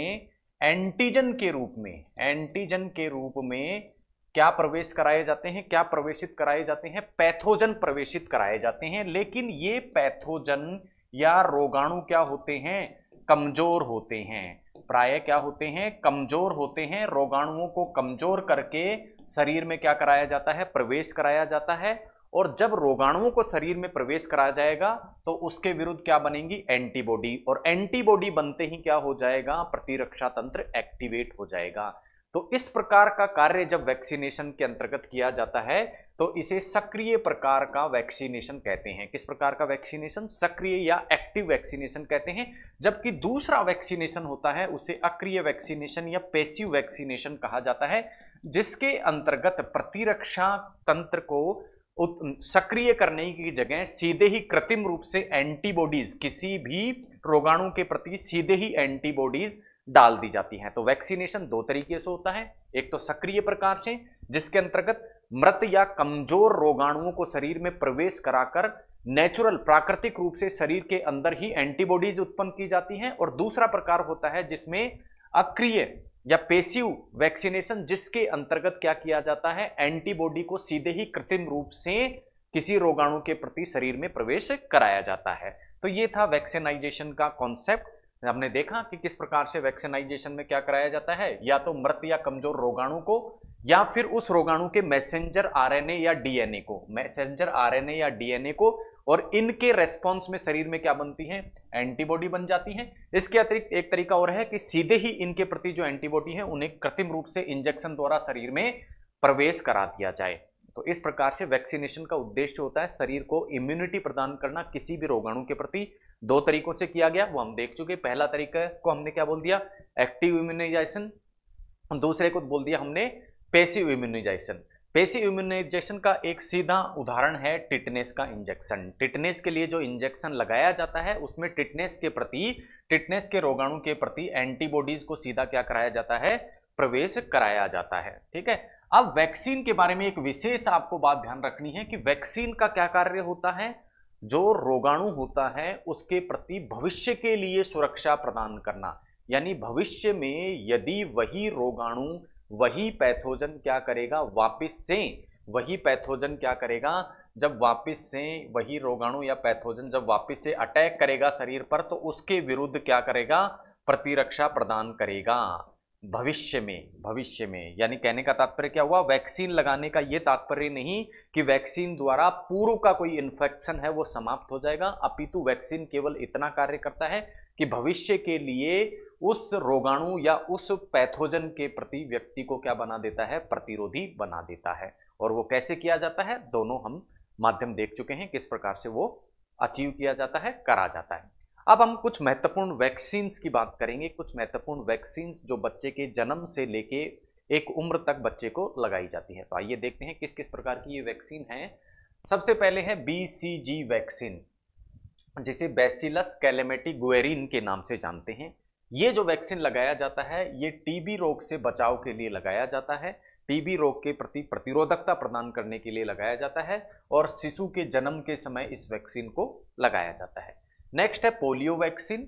एंटीजन के रूप में एंटीजन के रूप में क्या प्रवेश कराए जाते हैं क्या प्रवेशित कराए जाते हैं पैथोजन प्रवेशित कराए जाते हैं लेकिन ये पैथोजन या रोगाणु क्या होते हैं कमजोर होते हैं प्राय क्या होते हैं कमजोर होते हैं रोगाणुओं को कमजोर करके शरीर में क्या कराया जाता है प्रवेश कराया जाता है और जब रोगाणुओं को शरीर में प्रवेश कराया जाएगा तो उसके विरुद्ध क्या बनेंगी एंटीबॉडी और एंटीबॉडी बनते ही क्या हो जाएगा प्रतिरक्षा तंत्र एक्टिवेट हो जाएगा तो इस प्रकार का कार्य जब वैक्सीनेशन के अंतर्गत किया जाता है तो इसे सक्रिय प्रकार का वैक्सीनेशन कहते हैं किस प्रकार का वैक्सीनेशन सक्रिय या एक्टिव वैक्सीनेशन कहते हैं जबकि दूसरा वैक्सीनेशन होता है उसे अक्रिय वैक्सीनेशन या पेसिव वैक्सीनेशन कहा जाता है जिसके अंतर्गत प्रतिरक्षा तंत्र को सक्रिय करने की जगह सीधे ही कृत्रिम रूप से एंटीबॉडीज किसी भी रोगाणु के प्रति सीधे ही एंटीबॉडीज डाल दी जाती हैं तो वैक्सीनेशन दो तरीके से होता है एक तो सक्रिय प्रकार से जिसके अंतर्गत मृत या कमजोर रोगाणुओं को शरीर में प्रवेश कराकर नेचुरल प्राकृतिक रूप से शरीर के अंदर ही एंटीबॉडीज उत्पन्न की जाती हैं और दूसरा प्रकार होता है जिसमें अक्रिय या पेशिव वैक्सीनेशन जिसके अंतर्गत क्या किया जाता है एंटीबॉडी को सीधे ही कृत्रिम रूप से किसी रोगाणु के प्रति शरीर में प्रवेश कराया जाता है तो ये था वैक्सीनाइजेशन का कॉन्सेप्ट हमने देखा कि किस प्रकार से वैक्सीनाइजेशन में क्या कराया जाता है या तो मृत या कमजोर रोगाणु को या फिर उस रोगाणु के मैसेंजर आरएनए या डीएनए को मैसेंजर आरएनए या डीएनए को और इनके रेस्पॉन्स में शरीर में क्या बनती है एंटीबॉडी बन जाती है इसके अतिरिक्त एक तरीका और है कि सीधे ही इनके प्रति जो एंटीबॉडी है उन्हें कृत्रिम रूप से इंजेक्शन द्वारा शरीर में प्रवेश करा दिया जाए तो इस प्रकार से वैक्सीनेशन का उद्देश्य होता है शरीर को इम्यूनिटी प्रदान करना किसी भी रोगाणु के प्रति दो तरीकों से किया गया वो हम देख चुके पहला तरीका को हमने क्या बोल दिया एक्टिव इम्यूनाइजेशन दूसरे को बोल दिया हमने पेसिव इम्यूनाइजेशन पेसिव इम्यूनाइजेशन का एक सीधा उदाहरण है टिटनेस का इंजेक्शन टिटनेस के लिए जो इंजेक्शन लगाया जाता है उसमें टिटनेस के प्रति टिटनेस के रोगाणु के प्रति एंटीबॉडीज को सीधा क्या कराया जाता है प्रवेश कराया जाता है ठीक है अब वैक्सीन के बारे में एक विशेष आपको बात ध्यान रखनी है कि वैक्सीन का क्या कार्य होता है जो रोगाणु होता है उसके प्रति भविष्य के लिए सुरक्षा प्रदान करना यानी भविष्य में यदि वही रोगाणु वही पैथोजन क्या करेगा वापस से वही पैथोजन क्या करेगा जब वापस से वही रोगाणु या पैथोजन जब वापस से अटैक करेगा शरीर पर तो उसके विरुद्ध क्या करेगा प्रतिरक्षा प्रदान करेगा भविष्य में भविष्य में यानी कहने का तात्पर्य क्या हुआ वैक्सीन लगाने का ये तात्पर्य नहीं कि वैक्सीन द्वारा पूर्व का कोई इन्फेक्शन है वो समाप्त हो जाएगा अपितु वैक्सीन केवल इतना कार्य करता है कि भविष्य के लिए उस रोगाणु या उस पैथोजन के प्रति व्यक्ति को क्या बना देता है प्रतिरोधी बना देता है और वो कैसे किया जाता है दोनों हम माध्यम देख चुके हैं किस प्रकार से वो अचीव किया जाता है करा जाता है अब हम कुछ महत्वपूर्ण वैक्सीन्स की बात करेंगे कुछ महत्वपूर्ण वैक्सीन्स जो बच्चे के जन्म से लेके एक उम्र तक बच्चे को लगाई जाती है तो आइए देखते हैं किस किस प्रकार की ये वैक्सीन है सबसे पहले है बी सी जी वैक्सीन जिसे बेसिलस कैलेमेटी गुएरिन के नाम से जानते हैं ये जो वैक्सीन लगाया जाता है ये टीबी रोग से बचाव के लिए लगाया जाता है टीबी रोग के प्रति प्रतिरोधकता प्रदान करने के लिए लगाया जाता है और शिशु के जन्म के समय इस वैक्सीन को लगाया जाता है नेक्स्ट है पोलियो वैक्सीन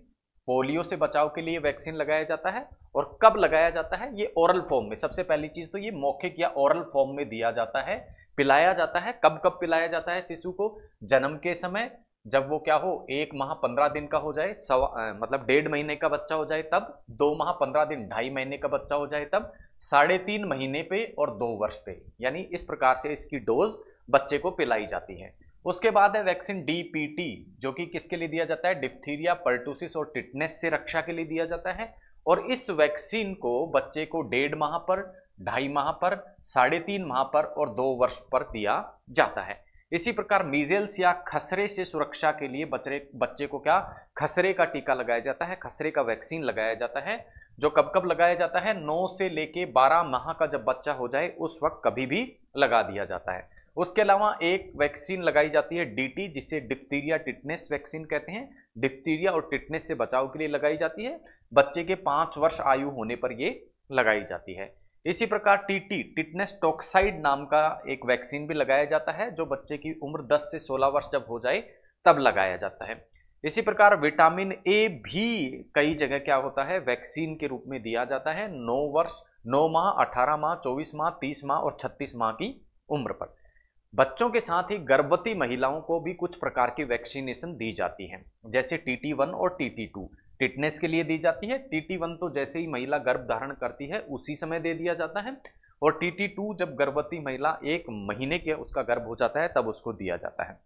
पोलियो से बचाव के लिए वैक्सीन लगाया जाता है और कब लगाया जाता है ये ओरल फॉर्म में सबसे पहली चीज़ तो ये मौखिक या ओरल फॉर्म में दिया जाता है पिलाया जाता है कब कब पिलाया जाता है शिशु को जन्म के समय जब वो क्या हो एक माह पंद्रह दिन का हो जाए सवा मतलब डेढ़ महीने का बच्चा हो जाए तब दो माह पंद्रह दिन ढाई महीने का बच्चा हो जाए तब साढ़े तीन महीने पे और दो वर्ष पे यानी इस प्रकार से इसकी डोज बच्चे को पिलाई जाती है उसके बाद है वैक्सीन डीपीटी जो कि किसके लिए दिया जाता है डिफ्थीरिया पर्टोसिस और टिटनेस से रक्षा के लिए दिया जाता है और इस वैक्सीन को बच्चे को डेढ़ माह पर ढाई माह पर साढ़े तीन माह पर और दो वर्ष पर दिया जाता है इसी प्रकार मीजल्स या खसरे से सुरक्षा के लिए बच्चे बच्चे को क्या खसरे का टीका लगाया जाता है खसरे का वैक्सीन लगाया जाता है जो कब कब लगाया जाता है नौ से लेके बारह माह का जब बच्चा हो जाए उस वक्त कभी भी लगा दिया जाता है उसके अलावा एक वैक्सीन लगाई जाती है डीटी जिसे डिफ्थीरिया टिटनेस वैक्सीन कहते हैं डिफ्थीरिया और टिटनेस से बचाव के लिए लगाई जाती है बच्चे के पाँच वर्ष आयु होने पर ये लगाई जाती है इसी प्रकार टीटी टिटनेस टॉक्साइड नाम का एक वैक्सीन भी लगाया जाता है जो बच्चे की उम्र 10 से 16 वर्ष जब हो जाए तब लगाया जाता है इसी प्रकार विटामिन ए भी कई जगह क्या होता है वैक्सीन के रूप में दिया जाता है नौ वर्ष नौ माह अठारह माह चौबीस माह तीस माह और छत्तीस माह की उम्र पर बच्चों के साथ ही गर्भवती महिलाओं को भी कुछ प्रकार की वैक्सीनेशन दी जाती है जैसे टी टी वन और टी टी टू टिटनेस के लिए दी जाती है टी टी वन तो जैसे ही महिला गर्भ धारण करती है उसी समय दे दिया जाता है और टी टी टू जब गर्भवती महिला एक महीने के उसका गर्भ हो जाता है तब उसको दिया जाता है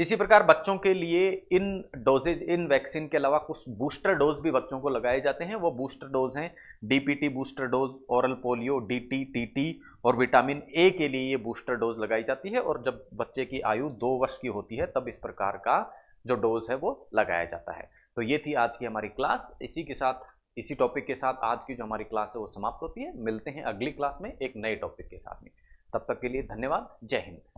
इसी प्रकार बच्चों के लिए इन डोजेज इन वैक्सीन के अलावा कुछ बूस्टर डोज भी बच्चों को लगाए जाते हैं वो बूस्टर डोज हैं DPT booster dose oral polio DT TT और विटामिन ए के लिए ये बूस्टर डोज लगाई जाती है और जब बच्चे की आयु दो वर्ष की होती है तब इस प्रकार का जो डोज है वो लगाया जाता है तो ये थी आज की हमारी क्लास इसी के साथ इसी टॉपिक के साथ आज की जो हमारी क्लास है वो समाप्त होती है मिलते हैं अगली क्लास में एक नए टॉपिक के साथ में तब तक के लिए धन्यवाद जय हिंद